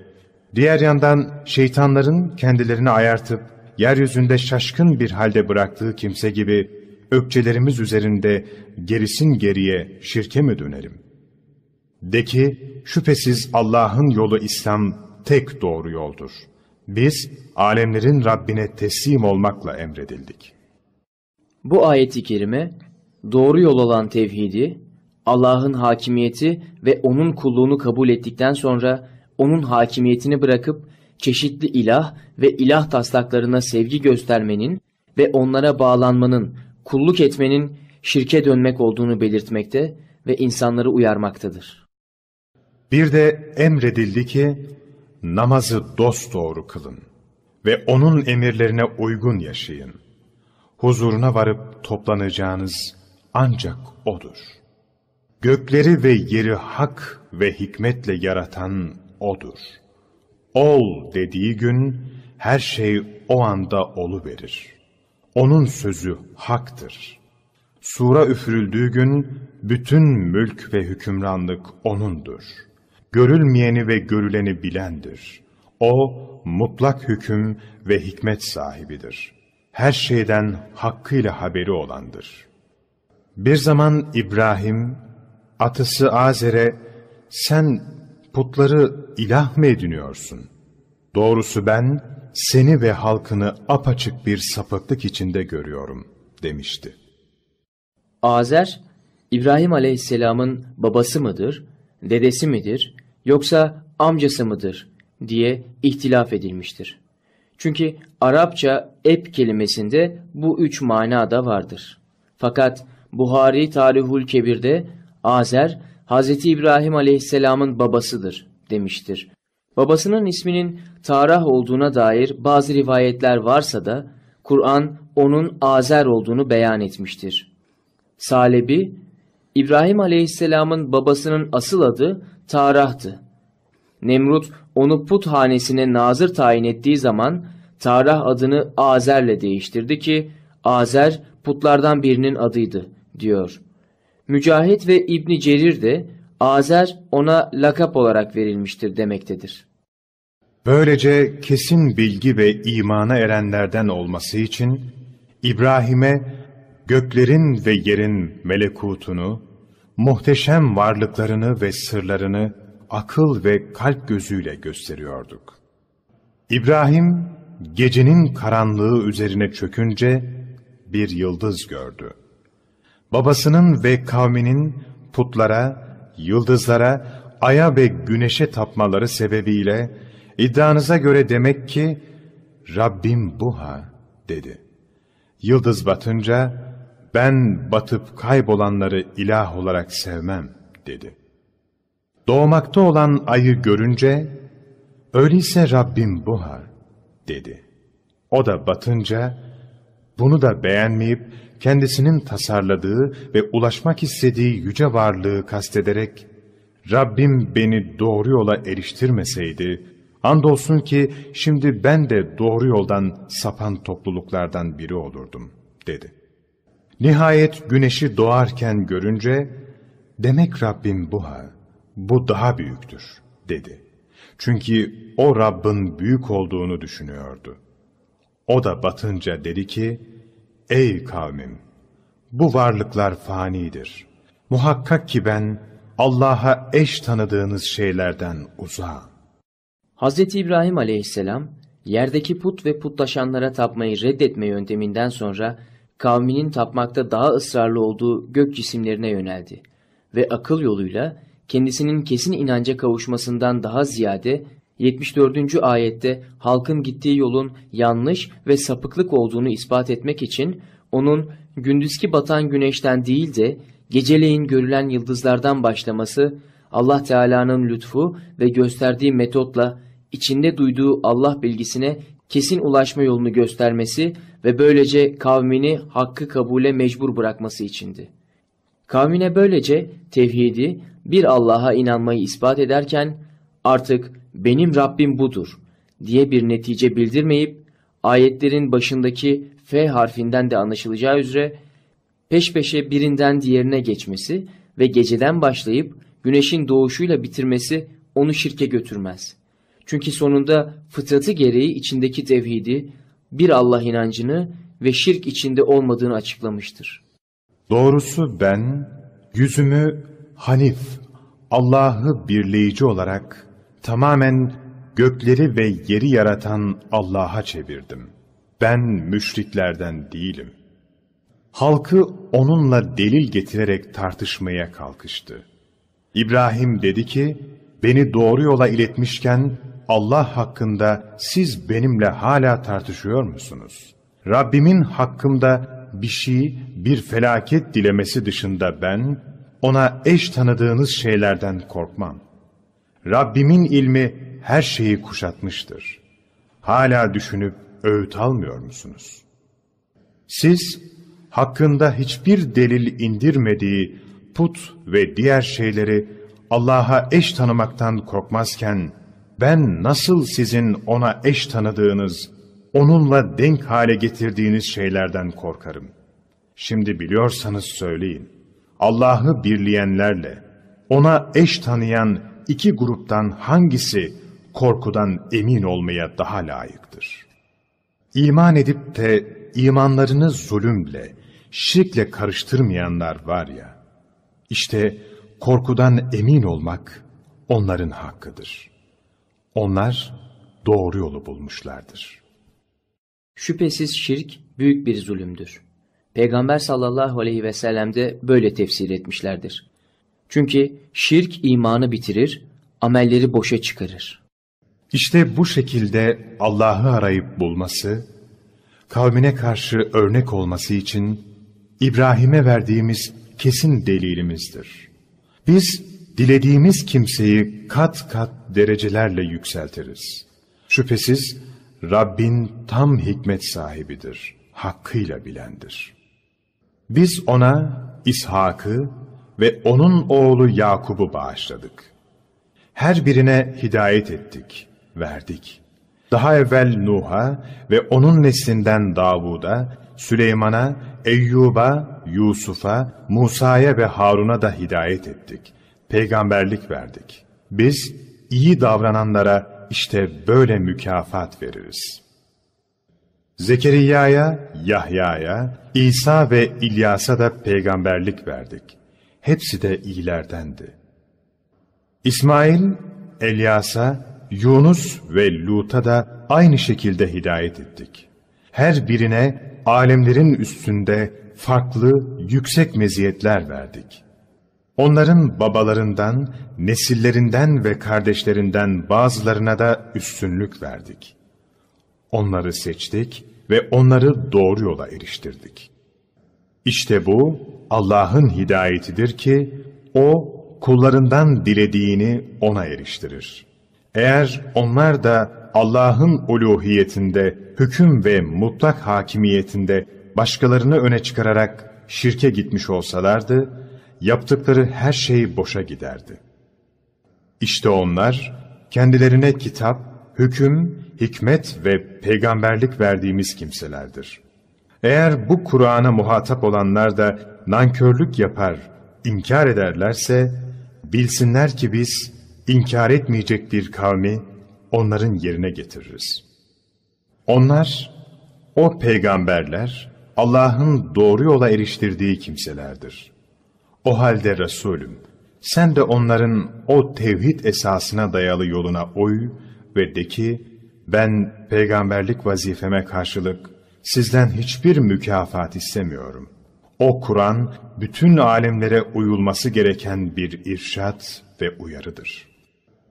A: diğer yandan şeytanların kendilerini ayartıp yeryüzünde şaşkın bir halde bıraktığı kimse gibi ökçelerimiz üzerinde gerisin geriye şirke mi dönelim? De ki şüphesiz Allah'ın yolu İslam tek doğru yoldur. Biz alemlerin Rabbine teslim olmakla emredildik.
B: Bu ayeti kerime doğru yol olan tevhidi, Allah'ın hakimiyeti ve onun kulluğunu kabul ettikten sonra onun hakimiyetini bırakıp çeşitli ilah ve ilah taslaklarına sevgi göstermenin ve onlara bağlanmanın, kulluk etmenin şirke dönmek olduğunu belirtmekte ve insanları uyarmaktadır.
A: Bir de emredildi ki namazı dosdoğru kılın ve onun emirlerine uygun yaşayın. Huzuruna varıp toplanacağınız ancak O'dur. Gökleri ve yeri hak ve hikmetle yaratan O'dur.'' ol dediği gün her şey o anda olu verir. Onun sözü haktır. Sura üfürüldüğü gün bütün mülk ve hükümranlık O'nundur. Görülmeyeni ve görüleni bilendir. O, mutlak hüküm ve hikmet sahibidir. Her şeyden hakkıyla haberi olandır. Bir zaman İbrahim, atısı Azer'e, sen putları ilah mı ediniyorsun? Doğrusu ben seni ve halkını apaçık bir sapıklık içinde görüyorum
B: demişti. Azer, İbrahim aleyhisselamın babası mıdır, dedesi midir, yoksa amcası mıdır diye ihtilaf edilmiştir. Çünkü Arapça ep kelimesinde bu üç mana da vardır. Fakat Buhari Talihül Kebir'de Azer Hazreti İbrahim aleyhisselamın babasıdır demiştir. Babasının isminin Tarah olduğuna dair bazı rivayetler varsa da Kur'an onun Azer olduğunu beyan etmiştir. Salebi, İbrahim aleyhisselamın babasının asıl adı Tarah'tı. Nemrut onu put hanesine nazır tayin ettiği zaman Tarah adını Azer'le değiştirdi ki Azer putlardan birinin adıydı diyor. Mücahit ve İbni Cerir de Azer ona lakap olarak verilmiştir demektedir.
A: Böylece kesin bilgi ve imana erenlerden olması için İbrahim'e göklerin ve yerin melekutunu, muhteşem varlıklarını ve sırlarını akıl ve kalp gözüyle gösteriyorduk. İbrahim gecenin karanlığı üzerine çökünce bir yıldız gördü. Babasının ve kavminin putlara, yıldızlara, aya ve güneşe tapmaları sebebiyle iddianıza göre demek ki Rabbim bu ha dedi. Yıldız batınca ben batıp kaybolanları ilah olarak sevmem dedi. Doğmakta olan ayı görünce öyleyse Rabbim bu ha dedi. O da batınca bunu da beğenmeyip kendisinin tasarladığı ve ulaşmak istediği yüce varlığı kastederek, Rabbim beni doğru yola eriştirmeseydi, andolsun ki şimdi ben de doğru yoldan sapan topluluklardan biri olurdum, dedi. Nihayet güneşi doğarken görünce, demek Rabbim bu ha, bu daha büyüktür, dedi. Çünkü o Rabb'in büyük olduğunu düşünüyordu. O da batınca dedi ki, Ey kavmim! Bu varlıklar fanidir. Muhakkak ki ben
B: Allah'a eş tanıdığınız şeylerden uzağım. Hz. İbrahim aleyhisselam, yerdeki put ve putlaşanlara tapmayı reddetme yönteminden sonra, kavminin tapmakta daha ısrarlı olduğu gök cisimlerine yöneldi ve akıl yoluyla kendisinin kesin inanca kavuşmasından daha ziyade 74. ayette halkın gittiği yolun yanlış ve sapıklık olduğunu ispat etmek için onun gündüzki batan güneşten değil de geceleyin görülen yıldızlardan başlaması Allah Teala'nın lütfu ve gösterdiği metotla içinde duyduğu Allah bilgisine kesin ulaşma yolunu göstermesi ve böylece kavmini hakkı kabule mecbur bırakması içindi. Kavmine böylece tevhidi, bir Allah'a inanmayı ispat ederken artık benim Rabbim budur diye bir netice bildirmeyip ayetlerin başındaki F harfinden de anlaşılacağı üzere peş peşe birinden diğerine geçmesi ve geceden başlayıp güneşin doğuşuyla bitirmesi onu şirke götürmez. Çünkü sonunda fıtratı gereği içindeki tevhidi, bir Allah inancını ve şirk içinde olmadığını açıklamıştır.
A: Doğrusu ben yüzümü Hanif, Allah'ı birleyici olarak tamamen gökleri ve yeri yaratan Allah'a çevirdim. Ben müşriklerden değilim. Halkı onunla delil getirerek tartışmaya kalkıştı. İbrahim dedi ki, beni doğru yola iletmişken Allah hakkında siz benimle hala tartışıyor musunuz? Rabbimin hakkımda bir şey, bir felaket dilemesi dışında ben, ona eş tanıdığınız şeylerden korkmam.'' Rabbimin ilmi her şeyi kuşatmıştır. Hala düşünüp öğüt almıyor musunuz? Siz hakkında hiçbir delil indirmediği put ve diğer şeyleri Allah'a eş tanımaktan korkmazken, ben nasıl sizin ona eş tanıdığınız, onunla denk hale getirdiğiniz şeylerden korkarım. Şimdi biliyorsanız söyleyin, Allah'ı birleyenlerle, ona eş tanıyan iki gruptan hangisi korkudan emin olmaya daha layıktır? İman edip de imanlarını zulümle, şirkle karıştırmayanlar var ya, işte korkudan emin olmak onların hakkıdır. Onlar doğru
B: yolu bulmuşlardır. Şüphesiz şirk büyük bir zulümdür. Peygamber sallallahu aleyhi ve sellem de böyle tefsir etmişlerdir. Çünkü şirk imanı bitirir, amelleri boşa çıkarır.
A: İşte bu şekilde Allah'ı arayıp bulması, kavmine karşı örnek olması için İbrahim'e verdiğimiz kesin delilimizdir. Biz dilediğimiz kimseyi kat kat derecelerle yükseltiriz. Şüphesiz Rabbin tam hikmet sahibidir, hakkıyla bilendir. Biz ona İshak'ı ve onun oğlu Yakub'u bağışladık. Her birine hidayet ettik, verdik. Daha evvel Nuh'a ve onun neslinden Davud'a, Süleyman'a, Eyyub'a, Yusuf'a, Musa'ya ve Harun'a da hidayet ettik. Peygamberlik verdik. Biz iyi davrananlara işte böyle mükafat veririz. Zekeriya'ya, Yahya'ya, İsa ve İlyas'a da peygamberlik verdik.'' hepsi de iyilerdendi. İsmail, Elyas'a, Yunus ve Lut'a da aynı şekilde hidayet ettik. Her birine alemlerin üstünde farklı, yüksek meziyetler verdik. Onların babalarından, nesillerinden ve kardeşlerinden bazılarına da üstünlük verdik. Onları seçtik ve onları doğru yola eriştirdik. İşte bu, Allah'ın hidayetidir ki O kullarından dilediğini ona eriştirir. Eğer onlar da Allah'ın uluhiyetinde, hüküm ve mutlak hakimiyetinde başkalarını öne çıkararak şirke gitmiş olsalardı, yaptıkları her şey boşa giderdi. İşte onlar, kendilerine kitap, hüküm, hikmet ve peygamberlik verdiğimiz kimselerdir. Eğer bu Kur'an'a muhatap olanlar da nankörlük yapar, inkar ederlerse, bilsinler ki biz, inkar etmeyecek bir kavmi, onların yerine getiririz. Onlar, o peygamberler, Allah'ın doğru yola eriştirdiği kimselerdir. O halde Resulüm, sen de onların o tevhid esasına dayalı yoluna oy ve de ki, ben peygamberlik vazifeme karşılık sizden hiçbir mükafat istemiyorum.'' O Kur'an bütün alemlere uyulması gereken bir irşat ve uyarıdır.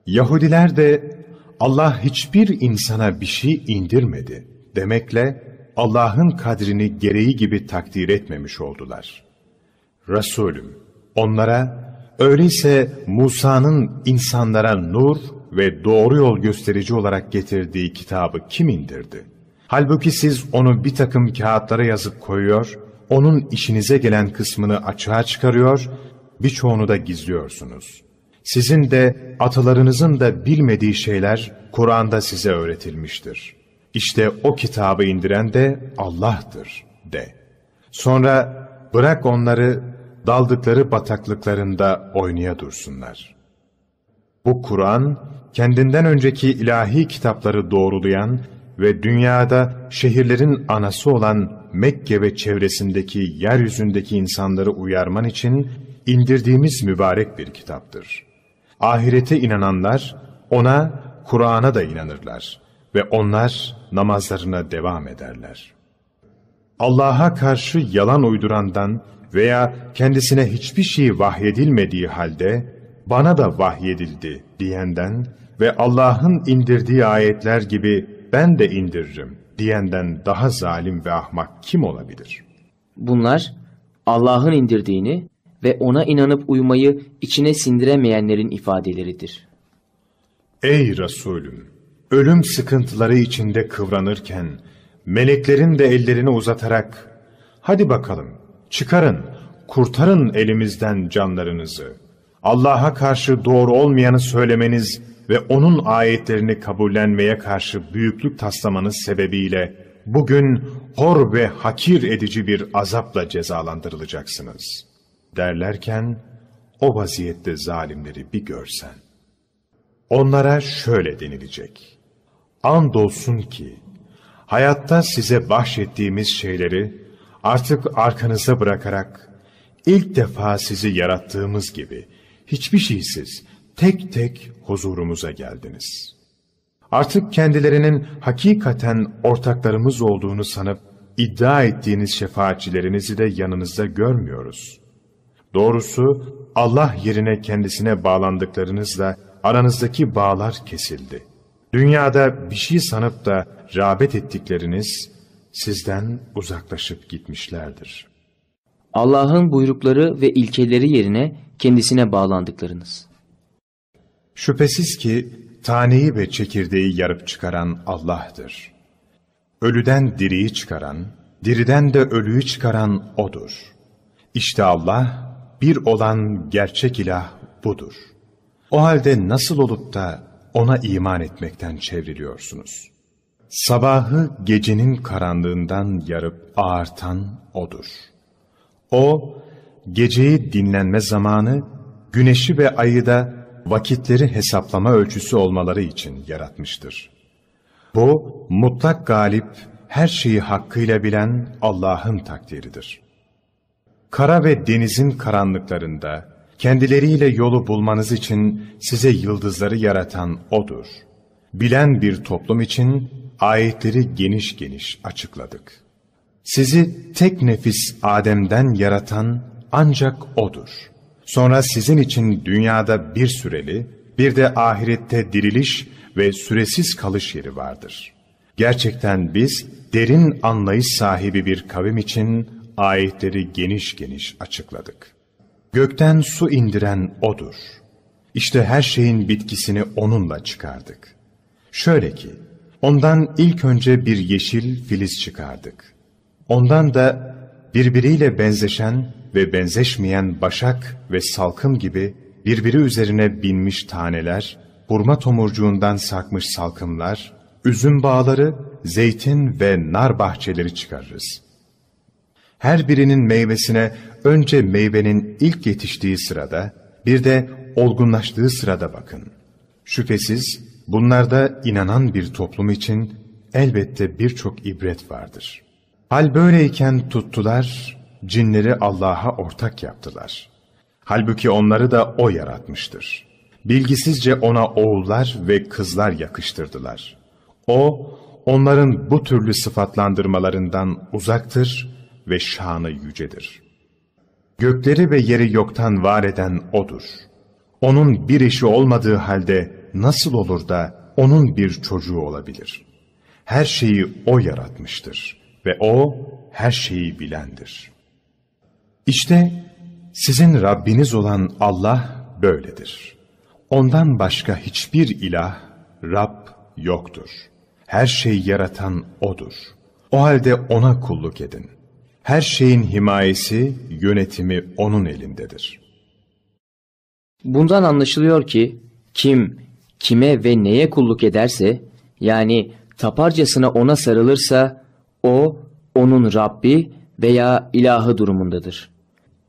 A: Yahudiler de Allah hiçbir insana bir şey indirmedi demekle Allah'ın kadrini gereği gibi takdir etmemiş oldular. Resulüm onlara öyleyse Musa'nın insanlara nur ve doğru yol gösterici olarak getirdiği kitabı kim indirdi? Halbuki siz onu bir takım kağıtlara yazıp koyuyor onun işinize gelen kısmını açığa çıkarıyor, birçoğunu da gizliyorsunuz. Sizin de atalarınızın da bilmediği şeyler Kur'an'da size öğretilmiştir. İşte o kitabı indiren de Allah'tır de. Sonra bırak onları daldıkları bataklıklarında oynaya dursunlar. Bu Kur'an kendinden önceki ilahi kitapları doğrulayan ve dünyada şehirlerin anası olan Mekke ve çevresindeki yeryüzündeki insanları uyarman için indirdiğimiz mübarek bir kitaptır. Ahirete inananlar ona, Kur'an'a da inanırlar ve onlar namazlarına devam ederler. Allah'a karşı yalan uydurandan veya kendisine hiçbir şey vahyedilmediği halde bana da vahyedildi diyenden ve Allah'ın indirdiği ayetler gibi
B: ben de indiririm diyenden daha zalim ve ahmak kim olabilir? Bunlar Allah'ın indirdiğini ve ona inanıp uymayı içine sindiremeyenlerin ifadeleridir.
A: Ey Resulüm! Ölüm sıkıntıları içinde kıvranırken, meleklerin de ellerini uzatarak, ''Hadi bakalım, çıkarın, kurtarın elimizden canlarınızı. Allah'a karşı doğru olmayanı söylemeniz ve onun ayetlerini kabullenmeye karşı büyüklük taslamanız sebebiyle bugün hor ve hakir edici bir azapla cezalandırılacaksınız. Derlerken o vaziyette zalimleri bir görsen. Onlara şöyle denilecek. Andolsun ki hayatta size bahşettiğimiz şeyleri artık arkanıza bırakarak ilk defa sizi yarattığımız gibi hiçbir şeysiz tek tek huzurumuza geldiniz. Artık kendilerinin hakikaten ortaklarımız olduğunu sanıp iddia ettiğiniz şefaatçilerinizi de yanınızda görmüyoruz. Doğrusu Allah yerine kendisine bağlandıklarınızla aranızdaki bağlar kesildi. Dünyada bir şey
B: sanıp da rağbet ettikleriniz sizden uzaklaşıp gitmişlerdir. Allah'ın buyrukları ve ilkeleri yerine kendisine bağlandıklarınız. Şüphesiz ki taneyi ve çekirdeği yarıp çıkaran
A: Allah'tır. Ölüden diriyi çıkaran, diriden de ölüyü çıkaran O'dur. İşte Allah, bir olan gerçek ilah budur. O halde nasıl olup da O'na iman etmekten çevriliyorsunuz? Sabahı gecenin karanlığından yarıp ağartan O'dur. O, geceyi dinlenme zamanı, güneşi ve ayı da vakitleri hesaplama ölçüsü olmaları için yaratmıştır. Bu, mutlak galip, her şeyi hakkıyla bilen Allah'ın takdiridir. Kara ve denizin karanlıklarında, kendileriyle yolu bulmanız için size yıldızları yaratan O'dur. Bilen bir toplum için ayetleri geniş geniş açıkladık. Sizi tek nefis Adem'den yaratan ancak O'dur.'' Sonra sizin için dünyada bir süreli, bir de ahirette diriliş ve süresiz kalış yeri vardır. Gerçekten biz derin anlayış sahibi bir kavim için ayetleri geniş geniş açıkladık. Gökten su indiren O'dur. İşte her şeyin bitkisini O'nunla çıkardık. Şöyle ki, ondan ilk önce bir yeşil filiz çıkardık. Ondan da birbiriyle benzeşen ve benzeşmeyen başak ve salkım gibi birbiri üzerine binmiş taneler, hurma tomurcuğundan sakmış salkımlar, üzüm bağları, zeytin ve nar bahçeleri çıkarırız. Her birinin meyvesine önce meyvenin ilk yetiştiği sırada, bir de olgunlaştığı sırada bakın. Şüphesiz bunlarda inanan bir toplum için elbette birçok ibret vardır. Hal böyleyken tuttular cinleri Allah'a ortak yaptılar. Halbuki onları da O yaratmıştır. Bilgisizce ona oğullar ve kızlar yakıştırdılar. O, onların bu türlü sıfatlandırmalarından uzaktır ve şanı yücedir. Gökleri ve yeri yoktan var eden O'dur. Onun bir eşi olmadığı halde nasıl olur da O'nun bir çocuğu olabilir? Her şeyi O yaratmıştır ve O her şeyi bilendir.'' İşte sizin Rabbiniz olan Allah böyledir. Ondan başka hiçbir ilah, Rab yoktur. Her şeyi yaratan O'dur. O halde O'na kulluk edin. Her şeyin
B: himayesi, yönetimi O'nun
A: elindedir.
B: Bundan anlaşılıyor ki, kim, kime ve neye kulluk ederse, yani taparcasına O'na sarılırsa, O, O'nun Rabbi veya ilahı durumundadır.''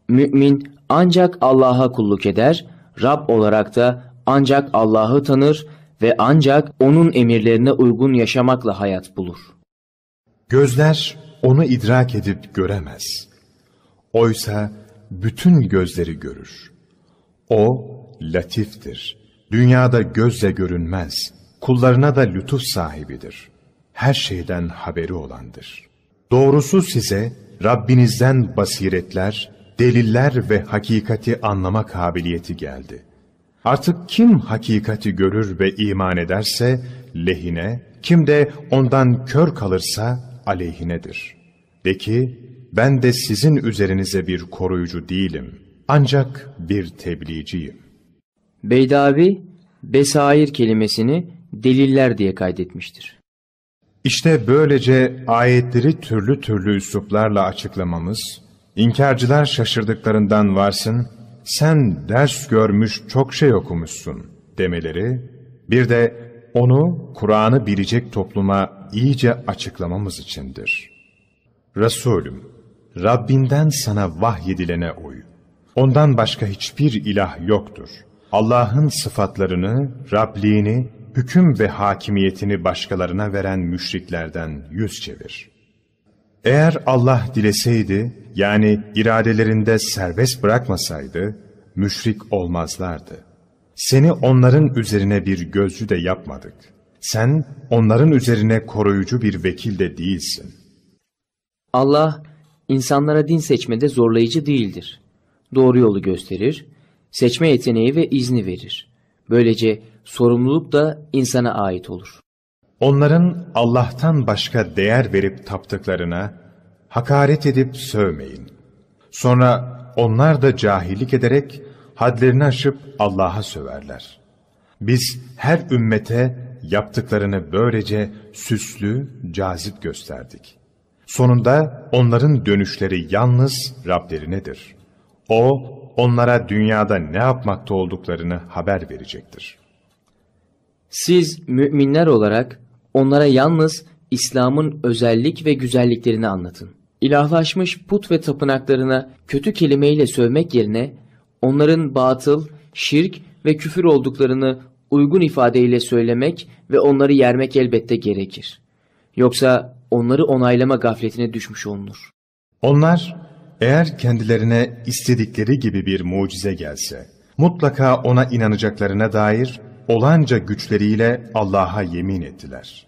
B: Mümin ancak Allah'a kulluk eder, Rab olarak da ancak Allah'ı tanır ve ancak onun emirlerine uygun yaşamakla hayat bulur.
A: Gözler onu idrak edip göremez. Oysa bütün gözleri görür. O latiftir. Dünyada gözle görünmez. Kullarına da lütuf sahibidir. Her şeyden haberi olandır. Doğrusu size Rabbinizden basiretler deliller ve hakikati anlama kabiliyeti geldi. Artık kim hakikati görür ve iman ederse lehine, kim de ondan kör kalırsa aleyhinedir. De ki, ben de sizin
B: üzerinize bir koruyucu değilim, ancak bir tebliğciyim. Beydavi, besair kelimesini deliller diye kaydetmiştir.
A: İşte böylece ayetleri türlü türlü üsluplarla açıklamamız, İnkarcılar şaşırdıklarından varsın, sen ders görmüş çok şey okumuşsun demeleri, bir de onu Kur'an'ı bilecek topluma iyice açıklamamız içindir. Resulüm, Rabbinden sana vahyedilene uy. Ondan başka hiçbir ilah yoktur. Allah'ın sıfatlarını, Rabliğini, hüküm ve hakimiyetini başkalarına veren müşriklerden yüz çevir.'' Eğer Allah dileseydi, yani iradelerinde serbest bırakmasaydı, müşrik olmazlardı. Seni onların üzerine bir gözcü de yapmadık. Sen onların üzerine
B: koruyucu bir vekil de değilsin. Allah, insanlara din seçmede zorlayıcı değildir. Doğru yolu gösterir, seçme yeteneği ve izni verir. Böylece sorumluluk da insana ait olur. Onların
A: Allah'tan başka değer verip taptıklarına hakaret edip sövmeyin. Sonra onlar da cahillik ederek hadlerini aşıp Allah'a söverler. Biz her ümmete yaptıklarını böylece süslü, cazip gösterdik. Sonunda onların dönüşleri yalnız Rablerinedir. O, onlara dünyada ne yapmakta olduklarını
B: haber verecektir. Siz müminler olarak Onlara yalnız İslam'ın özellik ve güzelliklerini anlatın. İlahlaşmış put ve tapınaklarına kötü kelimeyle sövmek yerine onların batıl, şirk ve küfür olduklarını uygun ifadeyle söylemek ve onları yermek elbette gerekir. Yoksa onları onaylama gafletine düşmüş olunur.
A: Onlar eğer kendilerine istedikleri gibi bir mucize gelse mutlaka ona inanacaklarına dair olanca güçleriyle Allah'a yemin ettiler.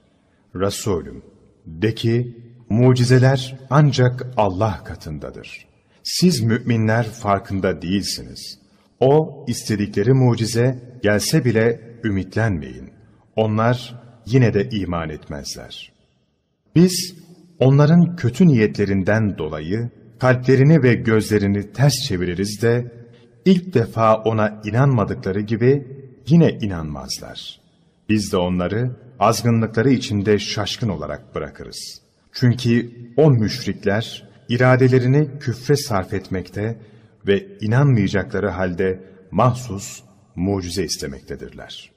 A: Resulüm, de ki, mucizeler ancak Allah katındadır. Siz müminler farkında değilsiniz. O, istedikleri mucize gelse bile ümitlenmeyin. Onlar yine de iman etmezler. Biz, onların kötü niyetlerinden dolayı kalplerini ve gözlerini ters çeviririz de, ilk defa ona inanmadıkları gibi yine inanmazlar. Biz de onları azgınlıkları içinde şaşkın olarak bırakırız. Çünkü o müşrikler iradelerini küfre sarf etmekte ve inanmayacakları halde mahsus
B: mucize istemektedirler.''